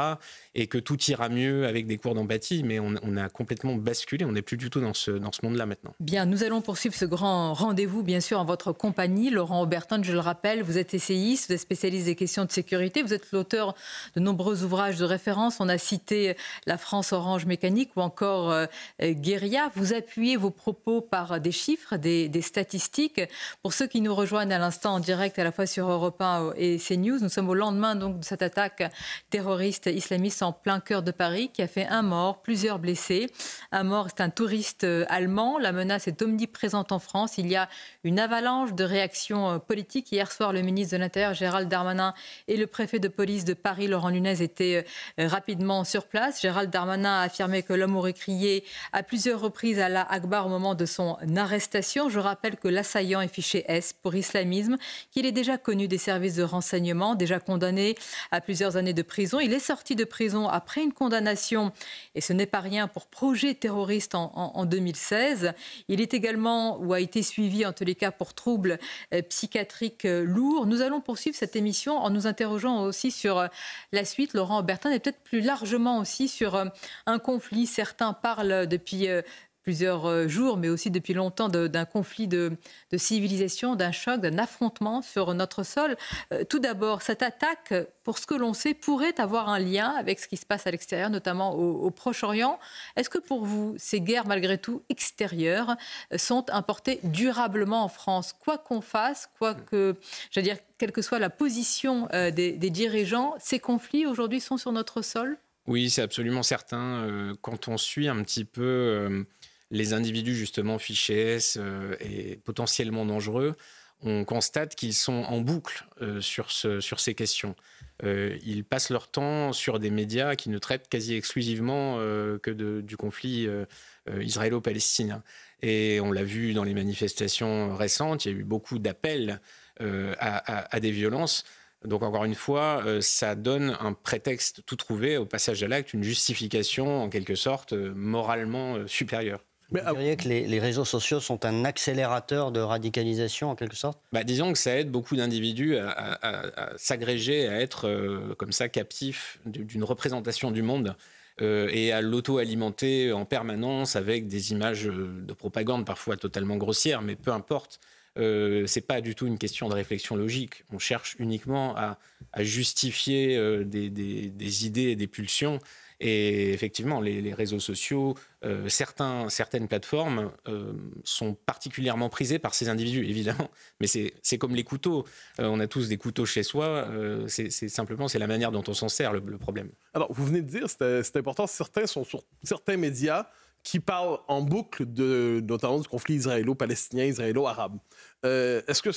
Et que tout ira mieux avec des cours d'empathie. Mais on, a complètement basculé. On n'est plus du tout dans ce, dans ce monde-là maintenant. Bien, nous allons poursuivre ce grand rendez-vous, bien sûr, en votre compagnie. Laurent oberton je le rappelle, vous êtes essayiste, vous êtes spécialiste des questions de sécurité. Vous êtes l'auteur de nombreux ouvrages de référence. On a cité La France Orange Mécanique ou encore euh, Guérilla. Vous appuyez vos propos par des chiffres, des, des statistiques. Pour ceux qui nous rejoignent à l'instant en direct, direct à la fois sur Europe 1 euh, et CNews. Nous sommes au lendemain donc de cette attaque terroriste islamiste en plein cœur de Paris qui a fait un mort, plusieurs blessés. Un mort, c'est un touriste euh, allemand. La menace est omniprésente en France. Il y a une avalanche de réactions euh, politiques. Hier soir, le ministre de l'Intérieur, Gérald Darmanin, et le préfet de police de Paris, Laurent Lunez étaient rapidement sur place. Gérald Darmanin a affirmé que l'homme aurait crié à plusieurs reprises à la Akbar au moment de son arrestation. Je rappelle que l'assaillant est fiché S pour islamisme qu'il est déjà connu des services de renseignement, déjà condamné à plusieurs années de prison. Il est sorti de prison après une condamnation, et ce n'est pas rien, pour projet terroriste en, 2016. Il est également, ou a été suivi en tous les cas, pour troubles euh, psychiatriques euh, lourds. Nous allons poursuivre cette émission en nous interrogeant aussi sur euh, la suite, Laurent Bertin, et peut-être plus largement aussi sur un conflit. Certains parlent depuis plusieurs euh, jours, mais aussi depuis longtemps, d'un conflit de, civilisation, d'un choc, d'un affrontement sur notre sol. Euh, tout d'abord, cette attaque, pour ce que l'on sait, pourrait avoir un lien avec ce qui se passe à l'extérieur, notamment au, Proche-Orient. Est-ce que pour vous, ces guerres, malgré tout, extérieures, euh, sont importées durablement en France Quoi qu'on fasse, quoi que, dire, quelle que soit la position des, dirigeants, ces conflits aujourd'hui sont sur notre sol oui, c'est absolument certain. quand on suit un petit peu les individus justement fichés euh, et potentiellement dangereux, on constate qu'ils sont en boucle euh, sur, ces questions. Euh, ils passent leur temps sur des médias qui ne traitent quasi exclusivement que du conflit israélo-palestinien. Et on l'a vu dans les manifestations récentes, il y a eu beaucoup d'appels à, des violences. Donc encore une fois, ça donne un prétexte tout trouvé au passage à l'acte, une justification en quelque sorte moralement supérieure. Vous diriez ah, que les, réseaux sociaux sont un accélérateur de radicalisation en quelque sorte bah, Disons que ça aide beaucoup d'individus à, s'agréger, à être euh, comme ça captifs d'une représentation du monde. Euh, et à l'auto-alimenter en permanence avec des images euh, de propagande parfois totalement grossières, mais peu importe. ce n'est pas du tout une question de réflexion logique. On cherche uniquement à, justifier des, idées et des pulsions et effectivement, les, réseaux sociaux, euh, certains, certaines plateformes euh, sont particulièrement prisées par ces individus, évidemment. Mais c'est comme les couteaux. Euh, on a tous des couteaux chez soi. c'est simplement c'est la manière dont on s'en sert le, problème. Alors, vous venez de dire, c'est important, certains sont certains médias qui parlent en boucle de, notamment du conflit israélo-palestinien, israélo-arabe. Euh, est-ce, que,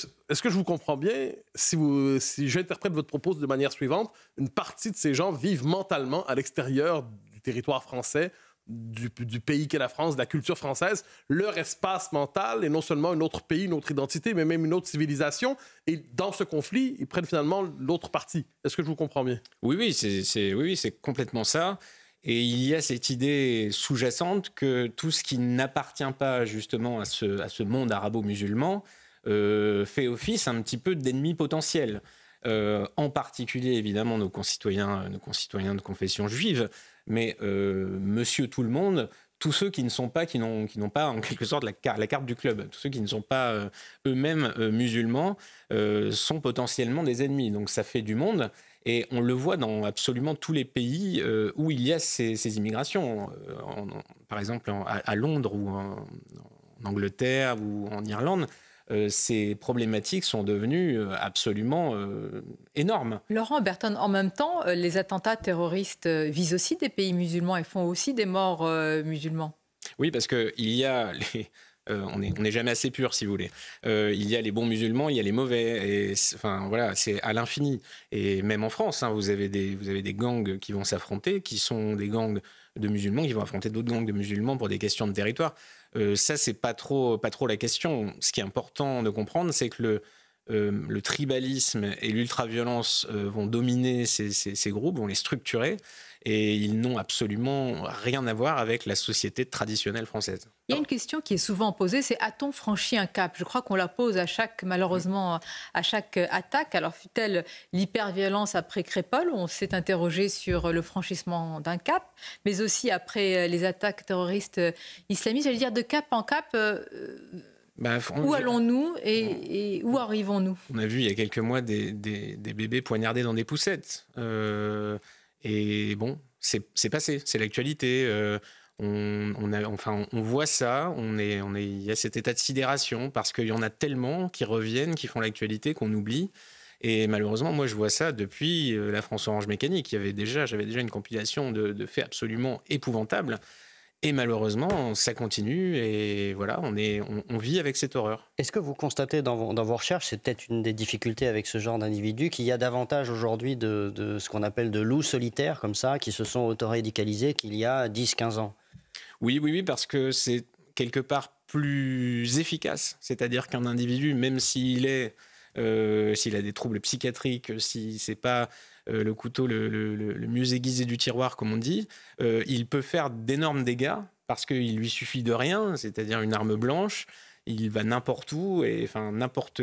je vous comprends bien si, j'interprète votre propos de manière suivante? Une partie de ces gens vivent mentalement à l'extérieur du territoire français, du, pays qu'est la France, de la culture française, leur espace mental est non seulement un autre pays, une autre identité, mais même une autre civilisation. Et dans ce conflit, ils prennent finalement l'autre partie. Est-ce que je vous comprends bien Oui, oui, c'est oui, complètement ça. Et il y a cette idée sous-jacente que tout ce qui n'appartient pas justement à ce monde arabo-musulman euh, fait office un petit peu d'ennemis potentiels. Euh, en particulier évidemment nos concitoyens, euh, nos concitoyens de confession juive, mais monsieur tout le monde, tous ceux qui ne sont pas, qui n'ont, pas en quelque sorte la, carte du club, tous ceux qui ne sont pas eux-mêmes musulmans, sont potentiellement des ennemis. Donc ça fait du monde. Et on le voit dans absolument tous les pays où il y a ces, immigrations. par exemple, à, Londres ou en, Angleterre ou en Irlande, euh, ces problématiques sont devenues euh, absolument euh, énormes. Laurent Berton, en même temps, les attentats terroristes visent aussi des pays musulmans et font aussi des morts musulmans. Oui, parce qu'il y a les... on n'est jamais assez pur, si vous voulez. il y a les bons musulmans, il y a les mauvais. Et enfin, voilà, c'est à l'infini. Et même en France, hein, vous avez des gangs qui vont s'affronter, qui sont des gangs de musulmans, qui vont affronter d'autres gangs de musulmans pour des questions de territoire. Euh, ça, c'est pas trop, pas trop la question. Ce qui est important de comprendre, c'est que le, euh, tribalisme et l'ultraviolence euh, vont dominer ces, groupes, vont les structurer et ils n'ont absolument rien à voir avec la société traditionnelle française. Il y a une question qui est souvent posée, c'est a-t-on franchi un cap Je crois qu'on la pose à chaque, malheureusement, à chaque attaque. Alors fut-elle l'hyperviolence après Crépol On s'est interrogé sur le franchissement d'un cap, mais aussi après les attaques terroristes islamistes. J'allais dire de cap en cap. Euh, bah, où allons-nous et, où arrivons-nous On a vu il y a quelques mois des, bébés poignardés dans des poussettes. Euh, et bon, c'est passé, c'est l'actualité. Euh, on, enfin, on voit ça, il y a cet état de sidération parce qu'il y en a tellement qui reviennent, qui font l'actualité, qu'on oublie. Et malheureusement, moi, je vois ça depuis euh, la France Orange Mécanique. j'avais déjà une compilation de faits absolument épouvantables. Et malheureusement, ça continue et voilà, on, est, on, vit avec cette horreur. Est-ce que vous constatez dans vos, recherches, c'est peut-être une des difficultés avec ce genre d'individus, qu'il y a davantage aujourd'hui de, ce qu'on appelle de loups solitaires comme ça, qui se sont autorédicalisés qu'il y a 10-15 ans Oui, oui, oui, parce que c'est quelque part plus efficace. C'est-à-dire qu'un individu, même s'il est, euh, s'il a des troubles psychiatriques, si c'est pas euh, le couteau le, le, mieux aiguisé du tiroir, comme on dit, euh, il peut faire d'énormes dégâts parce qu'il lui suffit de rien, c'est-à-dire une arme blanche. Il va n'importe où et enfin n'importe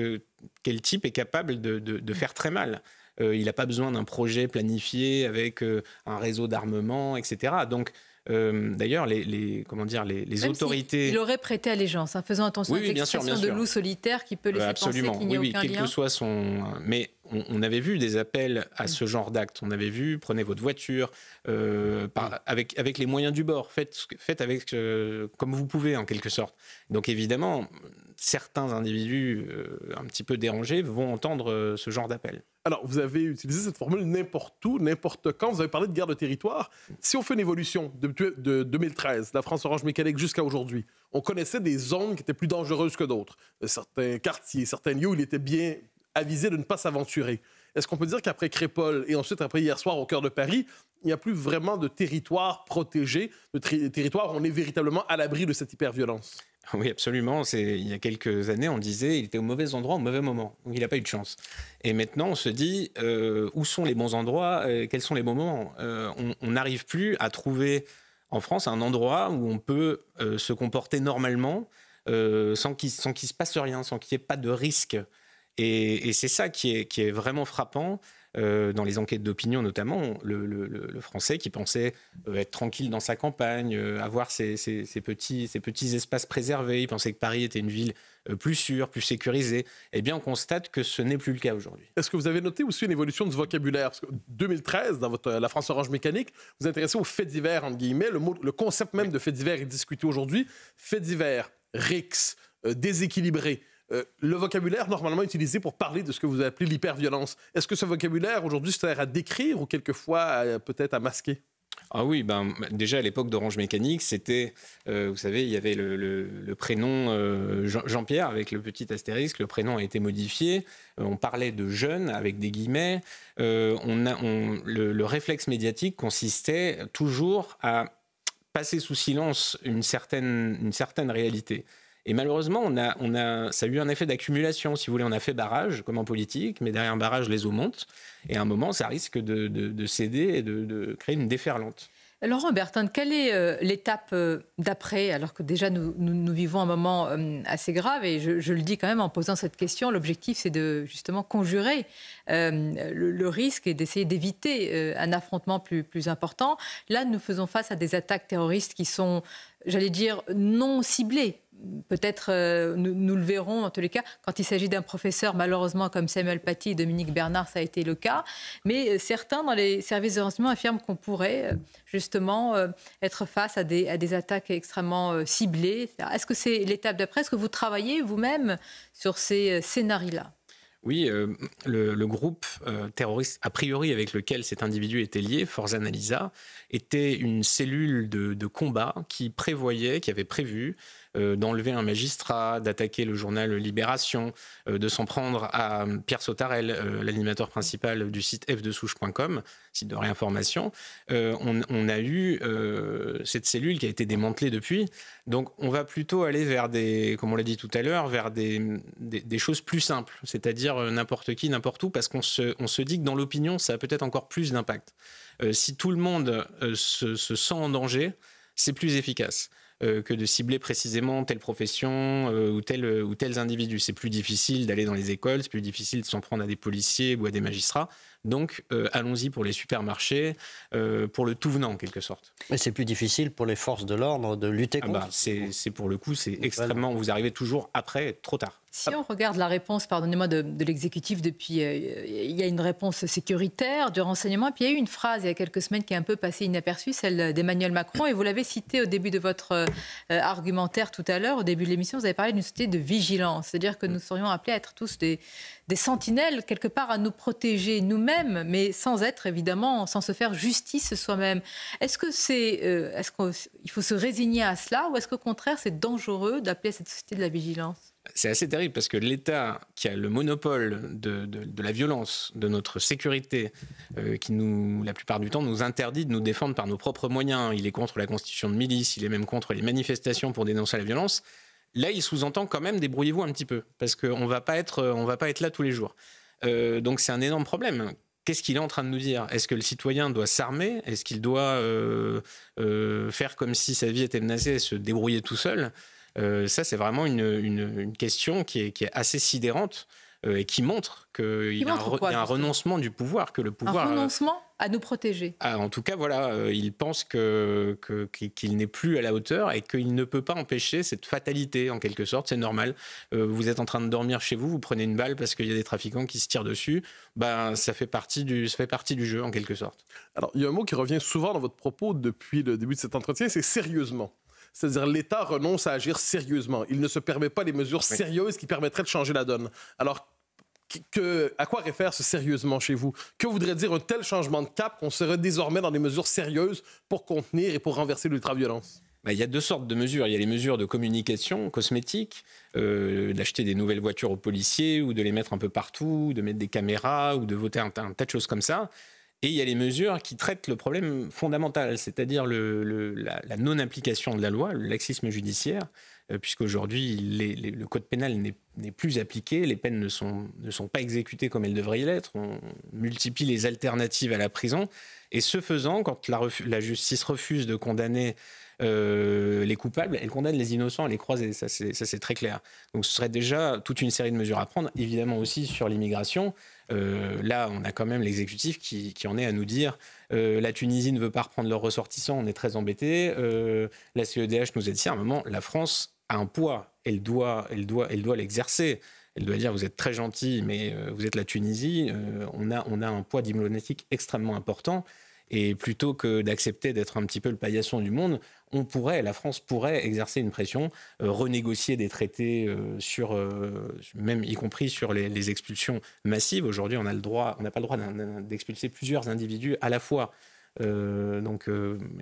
quel type est capable de, faire très mal. Euh, il n'a pas besoin d'un projet planifié avec un réseau d'armement, etc. Donc, d'ailleurs, les, comment dire, les, autorités. il aurait prêté allégeance, en hein, faisant attention à de loup solitaire qui peut laisser bah, absolument. penser qu'il n'y a aucun quel Que soit son. Mais on, avait vu des appels à mm. ce genre d'actes. On avait vu, prenez votre voiture, euh, mm. avec, avec les moyens du bord, faites, faites avec euh, comme vous pouvez en quelque sorte. Donc évidemment, certains individus euh, un petit peu dérangés vont entendre ce genre d'appel. Alors, vous avez utilisé cette formule n'importe où, n'importe quand. Vous avez parlé de guerre de territoire. Si on fait une évolution de 2013, la France orange mécanique jusqu'à aujourd'hui, on connaissait des zones qui étaient plus dangereuses que d'autres. Certains quartiers, certains lieux il était bien avisé de ne pas s'aventurer. Est-ce qu'on peut dire qu'après Crépole et ensuite après hier soir au cœur de Paris, il n'y a plus vraiment de territoire protégé, de territoire où on est véritablement à l'abri de cette hyperviolence ah oui, absolument. Il y a quelques années, on disait il était au mauvais endroit au mauvais moment. Il n'a pas eu de chance. Et maintenant, on se dit euh, où sont les bons endroits euh, Quels sont les moments euh, On n'arrive plus à trouver en France un endroit où on peut se comporter normalement sans qu'il ne se passe rien, sans qu'il n'y ait pas de risque. Et, c'est ça qui est, vraiment frappant. Euh, dans les enquêtes d'opinion notamment, le, Français qui pensait euh, être tranquille dans sa campagne, euh, avoir ses, petits, espaces préservés, il pensait que Paris était une ville plus sûre, plus sécurisée, eh bien on constate que ce n'est plus le cas aujourd'hui. Est-ce que vous avez noté aussi une évolution ce vocabulaire Parce que 2013, dans La France Orange Mécanique, vous vous intéressez aux faits divers, entre guillemets, le, concept même de faits divers est discuté aujourd'hui. Faits divers, rix, déséquilibré. Euh, le vocabulaire normalement utilisé pour parler de ce que vous appelez l'hyperviolence. Est-ce que ce vocabulaire aujourd'hui sert à décrire ou quelquefois peut-être à masquer ah oui, ben, déjà à l'époque d'Orange Mécanique, c'était, euh, vous savez, il y avait le, prénom euh, Jean-Pierre avec le petit astérisque, le prénom a été modifié, on parlait de jeunes avec des guillemets, le, réflexe médiatique consistait toujours à passer sous silence une certaine réalité. Et malheureusement, on a, on a, ça a eu un effet d'accumulation. Si vous voulez, on a fait barrage, comme en politique, mais derrière un barrage, les eaux montent. Et à un moment, ça risque de, céder et de, créer une déferlante. Laurent Bertin, quelle est euh, l'étape euh, d'après Alors que déjà, nous, vivons un moment euh, assez grave, et je, le dis quand même en posant cette question, l'objectif, c'est de justement conjurer le, risque et d'essayer d'éviter un affrontement plus, plus important. Là, nous faisons face à des attaques terroristes qui sont, j'allais dire, non ciblées peut-être euh, nous, le verrons en tous les cas quand il s'agit d'un professeur malheureusement comme Samuel Paty et Dominique Bernard ça a été le cas mais euh, certains dans les services de renseignement affirment qu'on pourrait euh, justement être face à des, attaques extrêmement ciblées est-ce que c'est l'étape d'après est-ce que vous travaillez vous-même sur ces scénarios là oui, le, groupe terroriste a priori avec lequel cet individu était lié, Forza Analisa, était une cellule de, de combat qui prévoyait, qui avait prévu euh, d'enlever un magistrat, d'attaquer le journal Libération, euh, de s'en prendre à euh, Pierre Sautarel, l'animateur principal du site f 2 site de réinformation, on, a eu cette cellule qui a été démantelée depuis. Donc on va plutôt aller vers des, comme on l'a dit tout à l'heure, vers des, choses plus simples, c'est-à-dire n'importe qui, n'importe où, parce qu'on se, dit que dans l'opinion, ça a peut-être encore plus d'impact. si tout le monde se, sent en danger, c'est plus efficace. Euh, que de cibler précisément telle profession euh, ou, tel, euh, ou tels individus. C'est plus difficile d'aller dans les écoles, c'est plus difficile de s'en prendre à des policiers ou à des magistrats. Donc, allons-y pour les supermarchés, pour le tout venant, en quelque sorte. Mais c'est plus difficile pour les forces de l'ordre de lutter ah contre. Bah, c'est pour le coup, c'est extrêmement. Vous arrivez toujours après, trop tard. Si on regarde la réponse, pardonnez-moi, de, l'exécutif depuis, euh, il y a une réponse sécuritaire, du renseignement, puis il y a eu une phrase il y a quelques semaines qui est un peu passée inaperçue, celle d'Emmanuel Macron, et vous l'avez citée au début de votre euh, argumentaire tout à l'heure, au début de l'émission, vous avez parlé d'une société de vigilance, c'est-à-dire que nous serions appelés à être tous des, sentinelles, quelque part à nous protéger nous-mêmes, mais sans être évidemment, sans se faire justice soi-même. Est-ce que c'est, euh, est-ce qu'il faut se résigner à cela, ou est-ce qu'au contraire c'est dangereux d'appeler à cette société de la vigilance c'est assez terrible parce que l'État qui a le monopole de, la violence, de notre sécurité, euh, qui nous, la plupart du temps, nous interdit de nous défendre par nos propres moyens. Il est contre la constitution de milice, il est même contre les manifestations pour dénoncer la violence. Là, il sous-entend quand même débrouillez-vous un petit peu parce qu'on va euh, on va pas être là tous les jours. Euh, donc c'est un énorme problème qu'est-ce qu'il est en train de nous dire Est-ce que le citoyen doit s'armer Est-ce qu'il doit faire comme si sa vie était menacée et se débrouiller tout seul euh, ça, c'est vraiment une, question qui est, assez sidérante euh, et qui montre qu'il y, a un, renoncement du pouvoir, que le pouvoir. Un euh, renoncement à nous protéger. Ah, en tout cas, voilà, il pense que, qu'il n'est plus à la hauteur et qu'il ne peut pas empêcher cette fatalité, en quelque sorte, c'est normal. vous êtes en train de dormir chez vous, vous prenez une balle parce qu'il y a des trafiquants qui se tirent dessus, ben, ça, fait partie du, ça fait partie du jeu, en quelque sorte. Alors, il y a un mot qui revient souvent dans votre propos depuis le début de cet entretien, c'est sérieusement. C'est-à-dire l'État renonce à agir sérieusement. Il ne se permet pas les mesures sérieuses qui permettraient de changer la donne. Alors, que, à quoi réfère ce sérieusement chez vous? Que voudrait dire un tel changement de cap qu'on serait désormais dans des mesures sérieuses pour contenir et pour renverser l'ultraviolence? Ben, il y a deux sortes de mesures. Il y a les mesures de communication cosmétique, euh, d'acheter des nouvelles voitures aux policiers ou de les mettre un peu partout, de mettre des caméras ou de voter un tas de choses comme ça. Et il y a les mesures qui traitent le problème fondamental, c'est-à-dire la, non-application de la loi, le laxisme judiciaire, euh, puisqu'aujourd'hui le code pénal n'est plus appliqué, les peines ne sont, pas exécutées comme elles devraient l'être, on multiplie les alternatives à la prison, et ce faisant, quand la, justice refuse de condamner euh, les coupables, elle condamne les innocents à les croiser, ça c'est très clair. Donc ce serait déjà toute une série de mesures à prendre, évidemment aussi sur l'immigration. Euh, là, on a quand même l'exécutif qui, en est à nous dire euh, la Tunisie ne veut pas reprendre leurs ressortissants, on est très embêtés. Euh, la CEDH nous a dit à un moment, la France a un poids, elle doit, elle doit, elle doit l'exercer. Elle doit dire vous êtes très gentil, mais vous êtes la Tunisie, on a, on a un poids diplomatique extrêmement important. Et plutôt que d'accepter d'être un petit peu le paillasson du monde, on pourrait, la France pourrait exercer une pression, euh, renégocier des traités euh, sur, euh, même y compris sur les, expulsions massives. Aujourd'hui, on a droit, on n'a pas le droit d'expulser plusieurs individus à la fois. donc,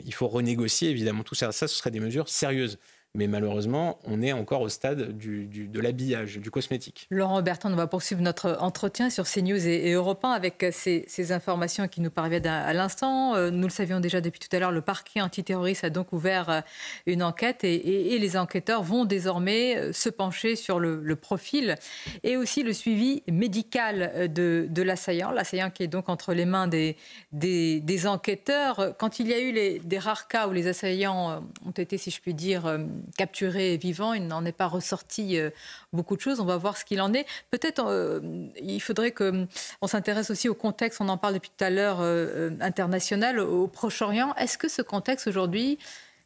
il faut renégocier évidemment tout ça. Ça, ce seraient des mesures sérieuses. Mais malheureusement, on est encore au stade du, de l'habillage, du cosmétique. Laurent Bertrand, on va poursuivre notre entretien sur CNews et, et Europe 1 avec euh, ces, informations qui nous parviennent à, l'instant. Euh, nous le savions déjà depuis tout à l'heure, le parquet antiterroriste a donc ouvert euh, une enquête et, les enquêteurs vont désormais se pencher sur le, profil et aussi le suivi médical de, l'assaillant. L'assaillant qui est donc entre les mains des, des, enquêteurs. Quand il y a eu des rares cas où les assaillants ont été, si je puis dire, capturé vivant, il n'en est pas ressorti euh, beaucoup de choses. On va voir ce qu'il en est. Peut-être euh, il faudrait que hum, on s'intéresse aussi au contexte. On en parle depuis tout à l'heure euh, international au Proche-Orient. Est-ce que ce contexte aujourd'hui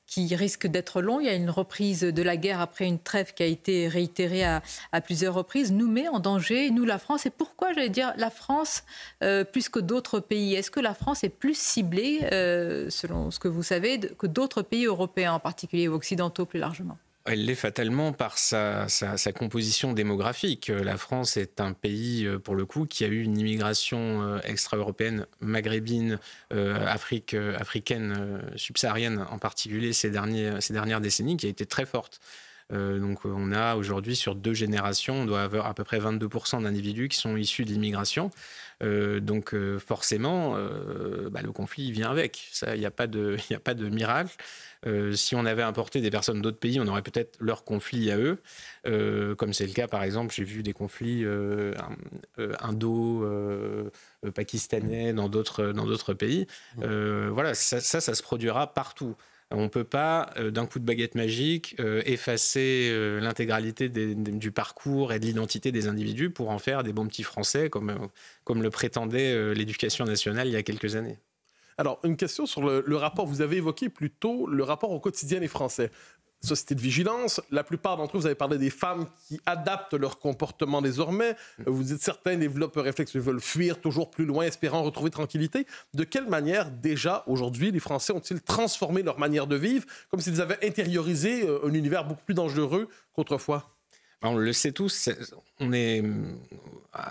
qui risque d'être long. Il y a une reprise de la guerre après une trêve qui a été réitérée à, plusieurs reprises, nous met en danger, nous, la France. Et pourquoi, j'allais dire, la France euh, plus que d'autres pays Est-ce que la France est plus ciblée, euh, selon ce que vous savez, que d'autres pays européens, en particulier ou occidentaux plus largement elle l'est fatalement par sa, composition démographique. Euh, la France est un pays, euh, pour le coup, qui a eu une immigration euh, extra-européenne, maghrébine, africaine, subsaharienne en particulier ces, dernières décennies, qui a été très forte. donc on a aujourd'hui sur deux générations, on doit avoir à peu près 22% d'individus qui sont issus de l'immigration. donc forcément, bah, le conflit vient avec. Il n'y a, a pas de miracle. Euh, si on avait importé des personnes d'autres pays, on aurait peut-être leur conflit à eux, euh, comme c'est le cas par exemple, j'ai vu des conflits euh, indo-pakistanais dans d'autres pays. Mmh. voilà, ça, ça, se produira partout. On ne peut pas, d'un coup de baguette magique, effacer l'intégralité du parcours et de l'identité des individus pour en faire des bons petits Français, comme, comme le prétendait l'éducation nationale il y a quelques années. Alors, une question sur le, rapport. Vous avez évoqué plutôt le rapport au quotidien des Français société de vigilance. La plupart d'entre vous, vous avez parlé des femmes qui adaptent leur comportement désormais. Vous dites certains développent un réflexe, veulent fuir toujours plus loin, espérant retrouver tranquillité. De quelle manière, déjà aujourd'hui, les Français ont-ils transformé leur manière de vivre, comme s'ils avaient intériorisé euh, un univers beaucoup plus dangereux qu'autrefois? on le sait tous, on est,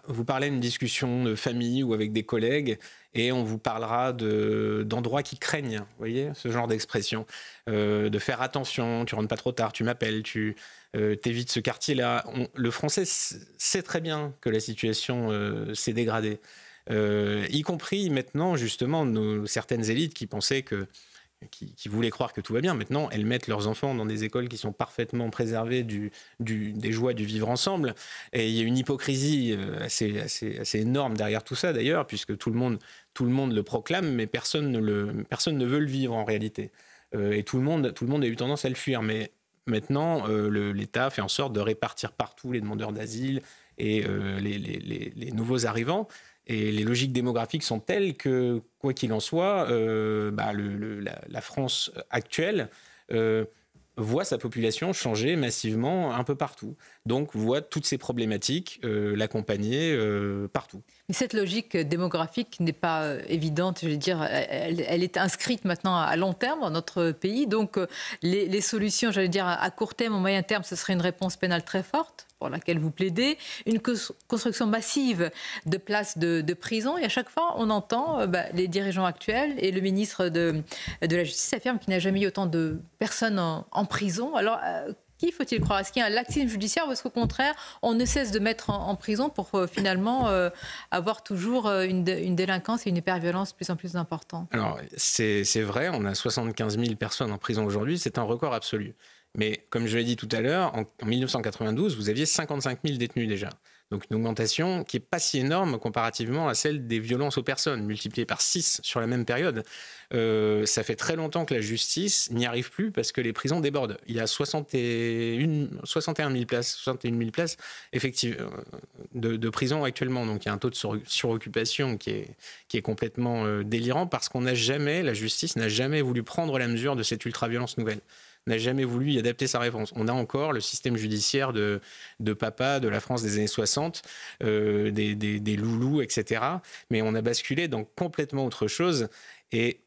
vous parlez d'une discussion de famille ou avec des collègues, et on vous parlera d'endroits qui craignent, vous voyez, ce genre d'expression. Euh, de faire attention, tu rentres pas trop tard, tu m'appelles, tu évites euh, t'évites ce quartier-là. Le français sait très bien que la situation euh, s'est dégradée, y compris maintenant, justement, nos, certaines élites qui pensaient que qui, voulaient croire que tout va bien. Maintenant, elles mettent leurs enfants dans des écoles qui sont parfaitement préservées du, des joies du vivre ensemble. Et il y a une hypocrisie euh, assez, assez, assez énorme derrière tout ça, d'ailleurs, puisque tout le, monde, tout le monde le proclame, mais personne ne, le, personne ne veut le vivre en réalité. Euh, et tout le, monde, tout le monde a eu tendance à le fuir. Mais maintenant, euh, l'État fait en sorte de répartir partout les demandeurs d'asile et les, les nouveaux arrivants. Et les logiques démographiques sont telles que, quoi qu'il en soit, euh, bah, la, France actuelle euh, voit sa population changer massivement un peu partout. Donc voit toutes ces problématiques euh, l'accompagner partout. Mais cette logique démographique n'est pas euh, évidente, je veux dire, elle, est inscrite maintenant à long terme dans notre pays. Donc euh, les, solutions, j'allais dire, à court terme, au moyen terme, ce serait une réponse pénale très forte pour laquelle vous plaidez, une construction massive de places de, prison. Et à chaque fois, on entend euh, bah, les dirigeants actuels et le ministre de, la Justice affirme qu'il n'a jamais eu autant de personnes en, en prison. Alors, qui faut-il croire Est-ce qu'il y a un laxisme judiciaire ou est-ce qu'au contraire, on ne cesse de mettre en, prison pour euh, finalement euh, avoir toujours euh, une, délinquance et une hyperviolence de plus en plus importante Alors, c'est vrai, on a 75 000 personnes en prison aujourd'hui, c'est un record absolu. Mais comme je l'ai dit tout à l'heure, en, en 1992, vous aviez 55 000 détenus déjà. Donc une augmentation qui n'est pas si énorme comparativement à celle des violences aux personnes, multipliée par 6 sur la même période. Euh, ça fait très longtemps que la justice n'y arrive plus parce que les prisons débordent. Il y a 61, 000 places, places effectives euh, de, prison actuellement. Donc il y a un taux de suroccupation qui est, complètement euh, délirant parce qu'on n'a jamais, la justice n'a jamais voulu prendre la mesure de cette ultra-violence nouvelle n'a jamais voulu y adapter sa réponse. On a encore le système judiciaire de, de papa de la France des années 60, euh, des, des loulous, etc. Mais on a basculé dans complètement autre chose. Et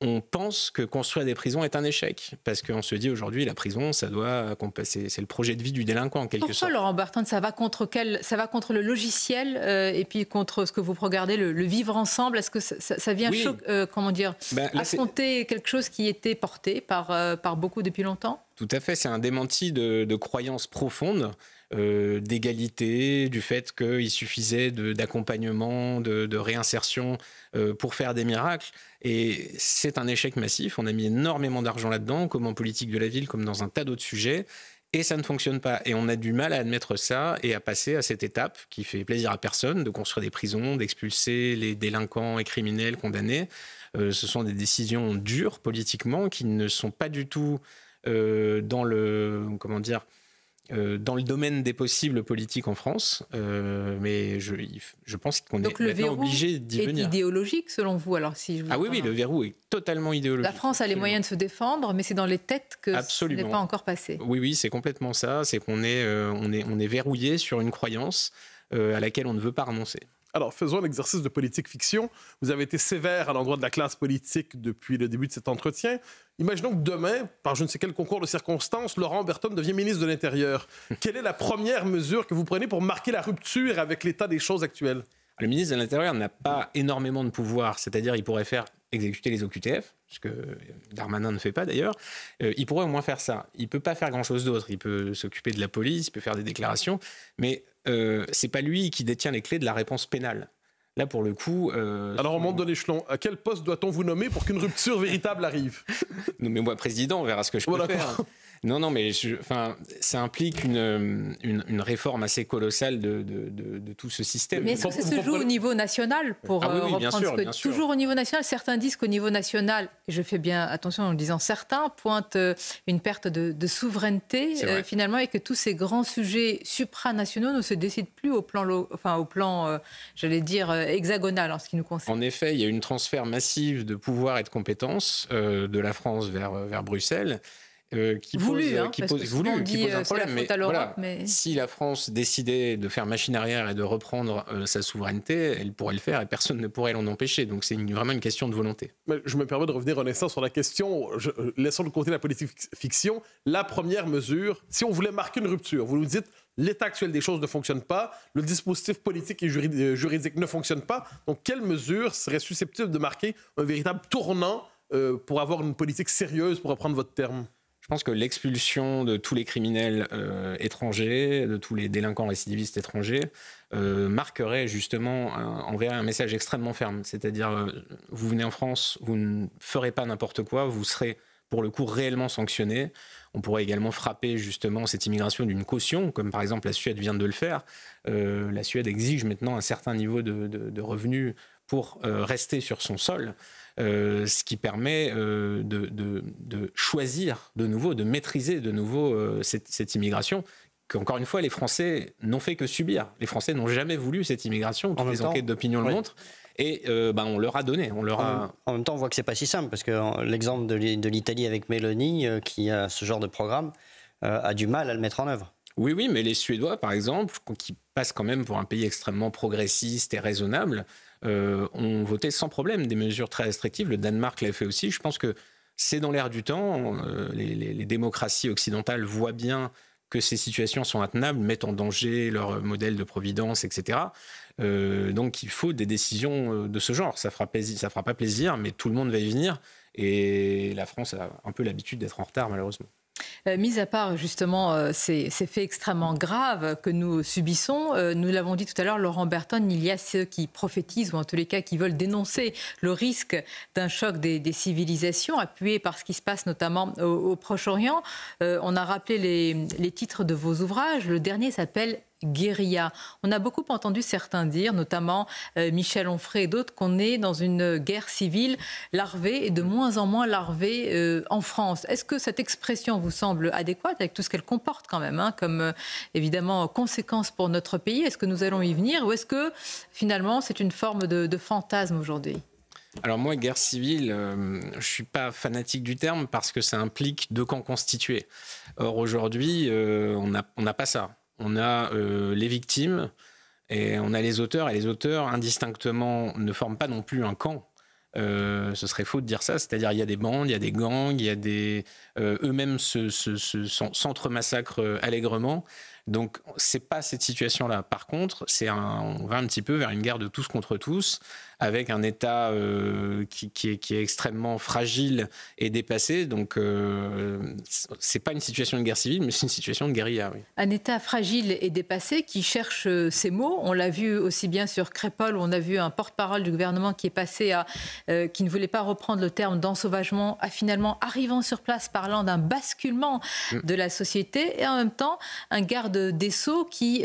on pense que construire des prisons est un échec. Parce qu'on se dit aujourd'hui, la prison, ça doit, c'est le projet de vie du délinquant, en quelque Pourquoi, Laurent Bertrand, ça va contre, ça va contre le logiciel euh, et puis contre ce que vous regardez, le, vivre ensemble Est-ce que ça, vient, euh, comment dire, ben, affronter quelque chose qui était porté par, euh, par beaucoup depuis longtemps Tout à fait, c'est un démenti de, croyances profondes. d'égalité, du fait qu'il suffisait d'accompagnement, de, réinsertion euh, pour faire des miracles. Et c'est un échec massif. On a mis énormément d'argent là-dedans, comme en politique de la ville, comme dans un tas d'autres sujets. Et ça ne fonctionne pas. Et on a du mal à admettre ça et à passer à cette étape qui fait plaisir à personne, de construire des prisons, d'expulser les délinquants et criminels condamnés. Euh, ce sont des décisions dures politiquement qui ne sont pas du tout euh, dans le comment dire euh, dans le domaine des possibles politiques en France, euh, mais je, je pense qu'on est le obligé d'y venir. est idéologique selon vous alors si vous Ah oui, oui, le verrou est totalement idéologique. La France a les moyens de se défendre, mais c'est dans les têtes que absolument. ce n'est pas encore passé. Oui, oui, c'est complètement ça, c'est qu'on est, euh, on est, on est verrouillé sur une croyance à laquelle on ne veut pas renoncer. Alors, faisons un exercice de politique fiction. Vous avez été sévère à l'endroit de la classe politique depuis le début de cet entretien. Imaginons que demain, par je ne sais quel concours de circonstances, Laurent Berton devient ministre de l'Intérieur. Quelle est la première mesure que vous prenez pour marquer la rupture avec l'état des choses actuelles le ministre de l'Intérieur n'a pas énormément de pouvoir, c'est-à-dire il pourrait faire exécuter les OQTF, ce que Darmanin ne fait pas d'ailleurs, euh, il pourrait au moins faire ça. Il peut pas faire grand-chose d'autre. Il peut s'occuper de la police, il peut faire des déclarations, mais euh, c'est pas lui qui détient les clés de la réponse pénale. Là, pour le coup. Euh, Alors, on monte de l'échelon. À quel poste doit-on vous nommer pour qu'une rupture véritable arrive nommez moi, président, on verra ce que je peux faire. Non, non, mais enfin, ça implique une, euh, réforme assez colossale de, tout ce système. Mais est-ce que ça se joue au niveau national pour toujours au niveau national Certains disent qu'au niveau national, je fais bien attention en disant, certains pointent euh, une perte de, souveraineté euh, finalement et que tous ces grands sujets supranationaux ne se décident plus au plan, enfin au plan, j'allais dire hexagonal en ce qui nous concerne. En effet, il y a une transfert massive de pouvoir et de compétences de la France vers vers Bruxelles qui voulu, pose, qui pose, un problème. si la France décidait de faire machine arrière et de reprendre euh, sa souveraineté, elle pourrait le faire et personne ne pourrait l'en empêcher. Donc c'est vraiment une question de volonté. je me permets de revenir en instant sur la question. Euh, laissant de côté la politique fiction. La première mesure, si on voulait marquer une rupture, vous nous dites l'état actuel des choses ne fonctionne pas, le dispositif politique et euh, juridique ne fonctionne pas. Donc, quelle mesure serait susceptible de marquer un véritable tournant pour avoir une politique sérieuse, pour reprendre votre terme je pense que l'expulsion de tous les criminels euh, étrangers, de tous les délinquants récidivistes étrangers, euh, marquerait justement, un, enverrait un message extrêmement ferme. C'est-à-dire, euh, vous venez en France, vous ne ferez pas n'importe quoi, vous serez pour le coup réellement sanctionné. On pourrait également frapper justement cette immigration d'une caution, comme par exemple la Suède vient de le faire. la Suède exige maintenant un certain niveau de, de revenus pour rester sur son sol. Euh, ce qui permet euh, de, choisir de nouveau, de maîtriser de nouveau euh, cette, immigration. Qu'encore une fois, les Français n'ont fait que subir. Les Français n'ont jamais voulu cette immigration. Toutes les enquêtes d'opinion le montrent. Et ben, on leur a donné. On leur En même temps, on voit que c'est pas si simple, parce que l'exemple de l'Italie avec Mélanie, qui a ce genre de programme, a du mal à le mettre en œuvre. Oui, oui, mais les Suédois, par exemple, qui passent quand même pour un pays extrêmement progressiste et raisonnable, euh, ont voté sans problème des mesures très restrictives. Le Danemark l'a fait aussi. Je pense que c'est dans l'air du temps. Euh, les, démocraties occidentales voient bien que ces situations sont intenables, mettent en danger leur modèle de providence, etc. Euh, donc il faut des décisions de ce genre. Ça ne fera pas plaisir, mais tout le monde va y venir. Et la France a un peu l'habitude d'être en retard, malheureusement. Euh, mis à part justement euh, ces, faits extrêmement graves que nous subissons, euh, nous l'avons dit tout à l'heure, Laurent Berton, il y a ceux qui prophétisent ou en tous les cas qui veulent dénoncer le risque d'un choc des, civilisations, appuyé par ce qui se passe notamment au, Proche-Orient. on a rappelé les titres de vos ouvrages. Le dernier s'appelle guérilla. On a beaucoup entendu certains dire, notamment euh, Michel Onfray et d'autres, qu'on est dans une guerre civile larvée et de moins en moins larvée euh, en France. Est-ce que cette expression vous semble adéquate avec tout ce qu'elle comporte quand même, hein, comme euh, évidemment conséquence pour notre pays Est-ce que nous allons y venir ou est-ce que finalement c'est une forme de, fantasme aujourd'hui alors moi, guerre civile, je ne suis pas fanatique du terme parce que ça implique deux camps constitués. Or aujourd'hui, on n'a pas ça on a euh, les victimes et on a les auteurs. Et les auteurs, indistinctement, ne forment pas non plus un camp. Euh, ce serait faux de dire ça. C'est-à-dire, il y a des bandes, il y a des gangs, il y a des. Euh, eux-mêmes s'entremassacrent se, se, allègrement. Donc, c'est pas cette situation-là. Par contre, c'est on va un petit peu vers une guerre de tous contre tous avec un État euh, qui, est, extrêmement fragile et dépassé. Donc, euh, ce n'est pas une situation de guerre civile, mais c'est une situation de guérilla. Oui. Un État fragile et dépassé qui cherche euh, ses mots. On l'a vu aussi bien sur Crépol, on a vu un porte-parole du gouvernement qui est passé à, qui ne voulait pas reprendre le terme d'ensauvagement, à finalement arrivant sur place parlant d'un basculement mm. de la société et en même temps un garde des Sceaux qui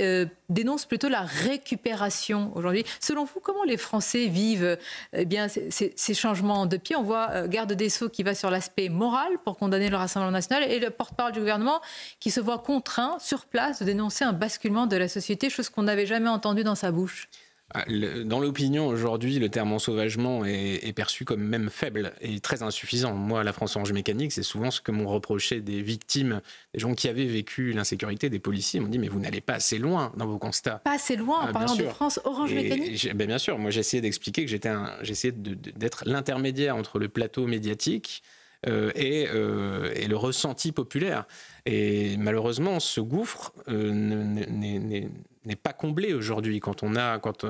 dénonce plutôt la récupération aujourd'hui. Selon vous, comment les Français vivent euh, eh bien, ces, changements de pied On voit euh, garde des Sceaux qui va sur l'aspect moral pour condamner le Rassemblement national et le porte-parole du gouvernement qui se voit contraint sur place de dénoncer un basculement de la société, chose qu'on n'avait jamais entendue dans sa bouche. Ah, dans l'opinion, aujourd'hui, le terme ensauvagement est, est, perçu comme même faible et très insuffisant. Moi, la France Orange Mécanique, c'est souvent ce que m'ont reproché des victimes, des gens qui avaient vécu l'insécurité des policiers. Ils m'ont dit, mais vous n'allez pas assez loin dans vos constats. Pas assez loin en ah, parlant de France Orange Mécanique ben, Bien sûr, moi j'essayais d'expliquer que j'étais j'essayais d'être l'intermédiaire entre le plateau médiatique euh, euh, et, le ressenti populaire. Et malheureusement, ce gouffre euh, n'est pas comblé aujourd'hui quand on quand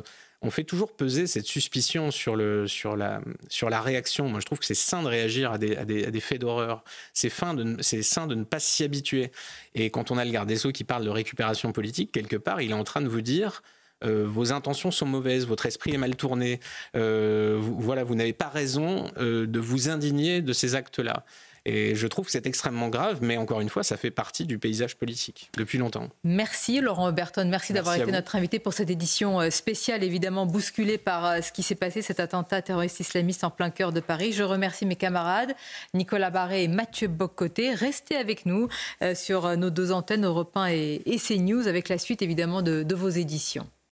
on fait toujours peser cette suspicion sur, la, réaction. Moi, je trouve que c'est sain de réagir à des, à des, faits d'horreur. C'est sain de ne pas s'y habituer. Et quand on a le garde des Sceaux qui parle de récupération politique, quelque part, il est en train de vous dire euh, vos intentions sont mauvaises, votre esprit est mal tourné, euh, vous, voilà, vous n'avez pas raison euh, de vous indigner de ces actes-là. Et je trouve que c'est extrêmement grave, mais encore une fois, ça fait partie du paysage politique depuis longtemps. Merci Laurent Berton, merci, d'avoir été notre invité pour cette édition spéciale, évidemment bousculée par ce qui s'est passé, cet attentat terroriste islamiste en plein cœur de Paris. Je remercie mes camarades Nicolas Barré et Mathieu Boccoté. Restez avec nous sur nos deux antennes Europe 1 et, CNews avec la suite évidemment de vos éditions.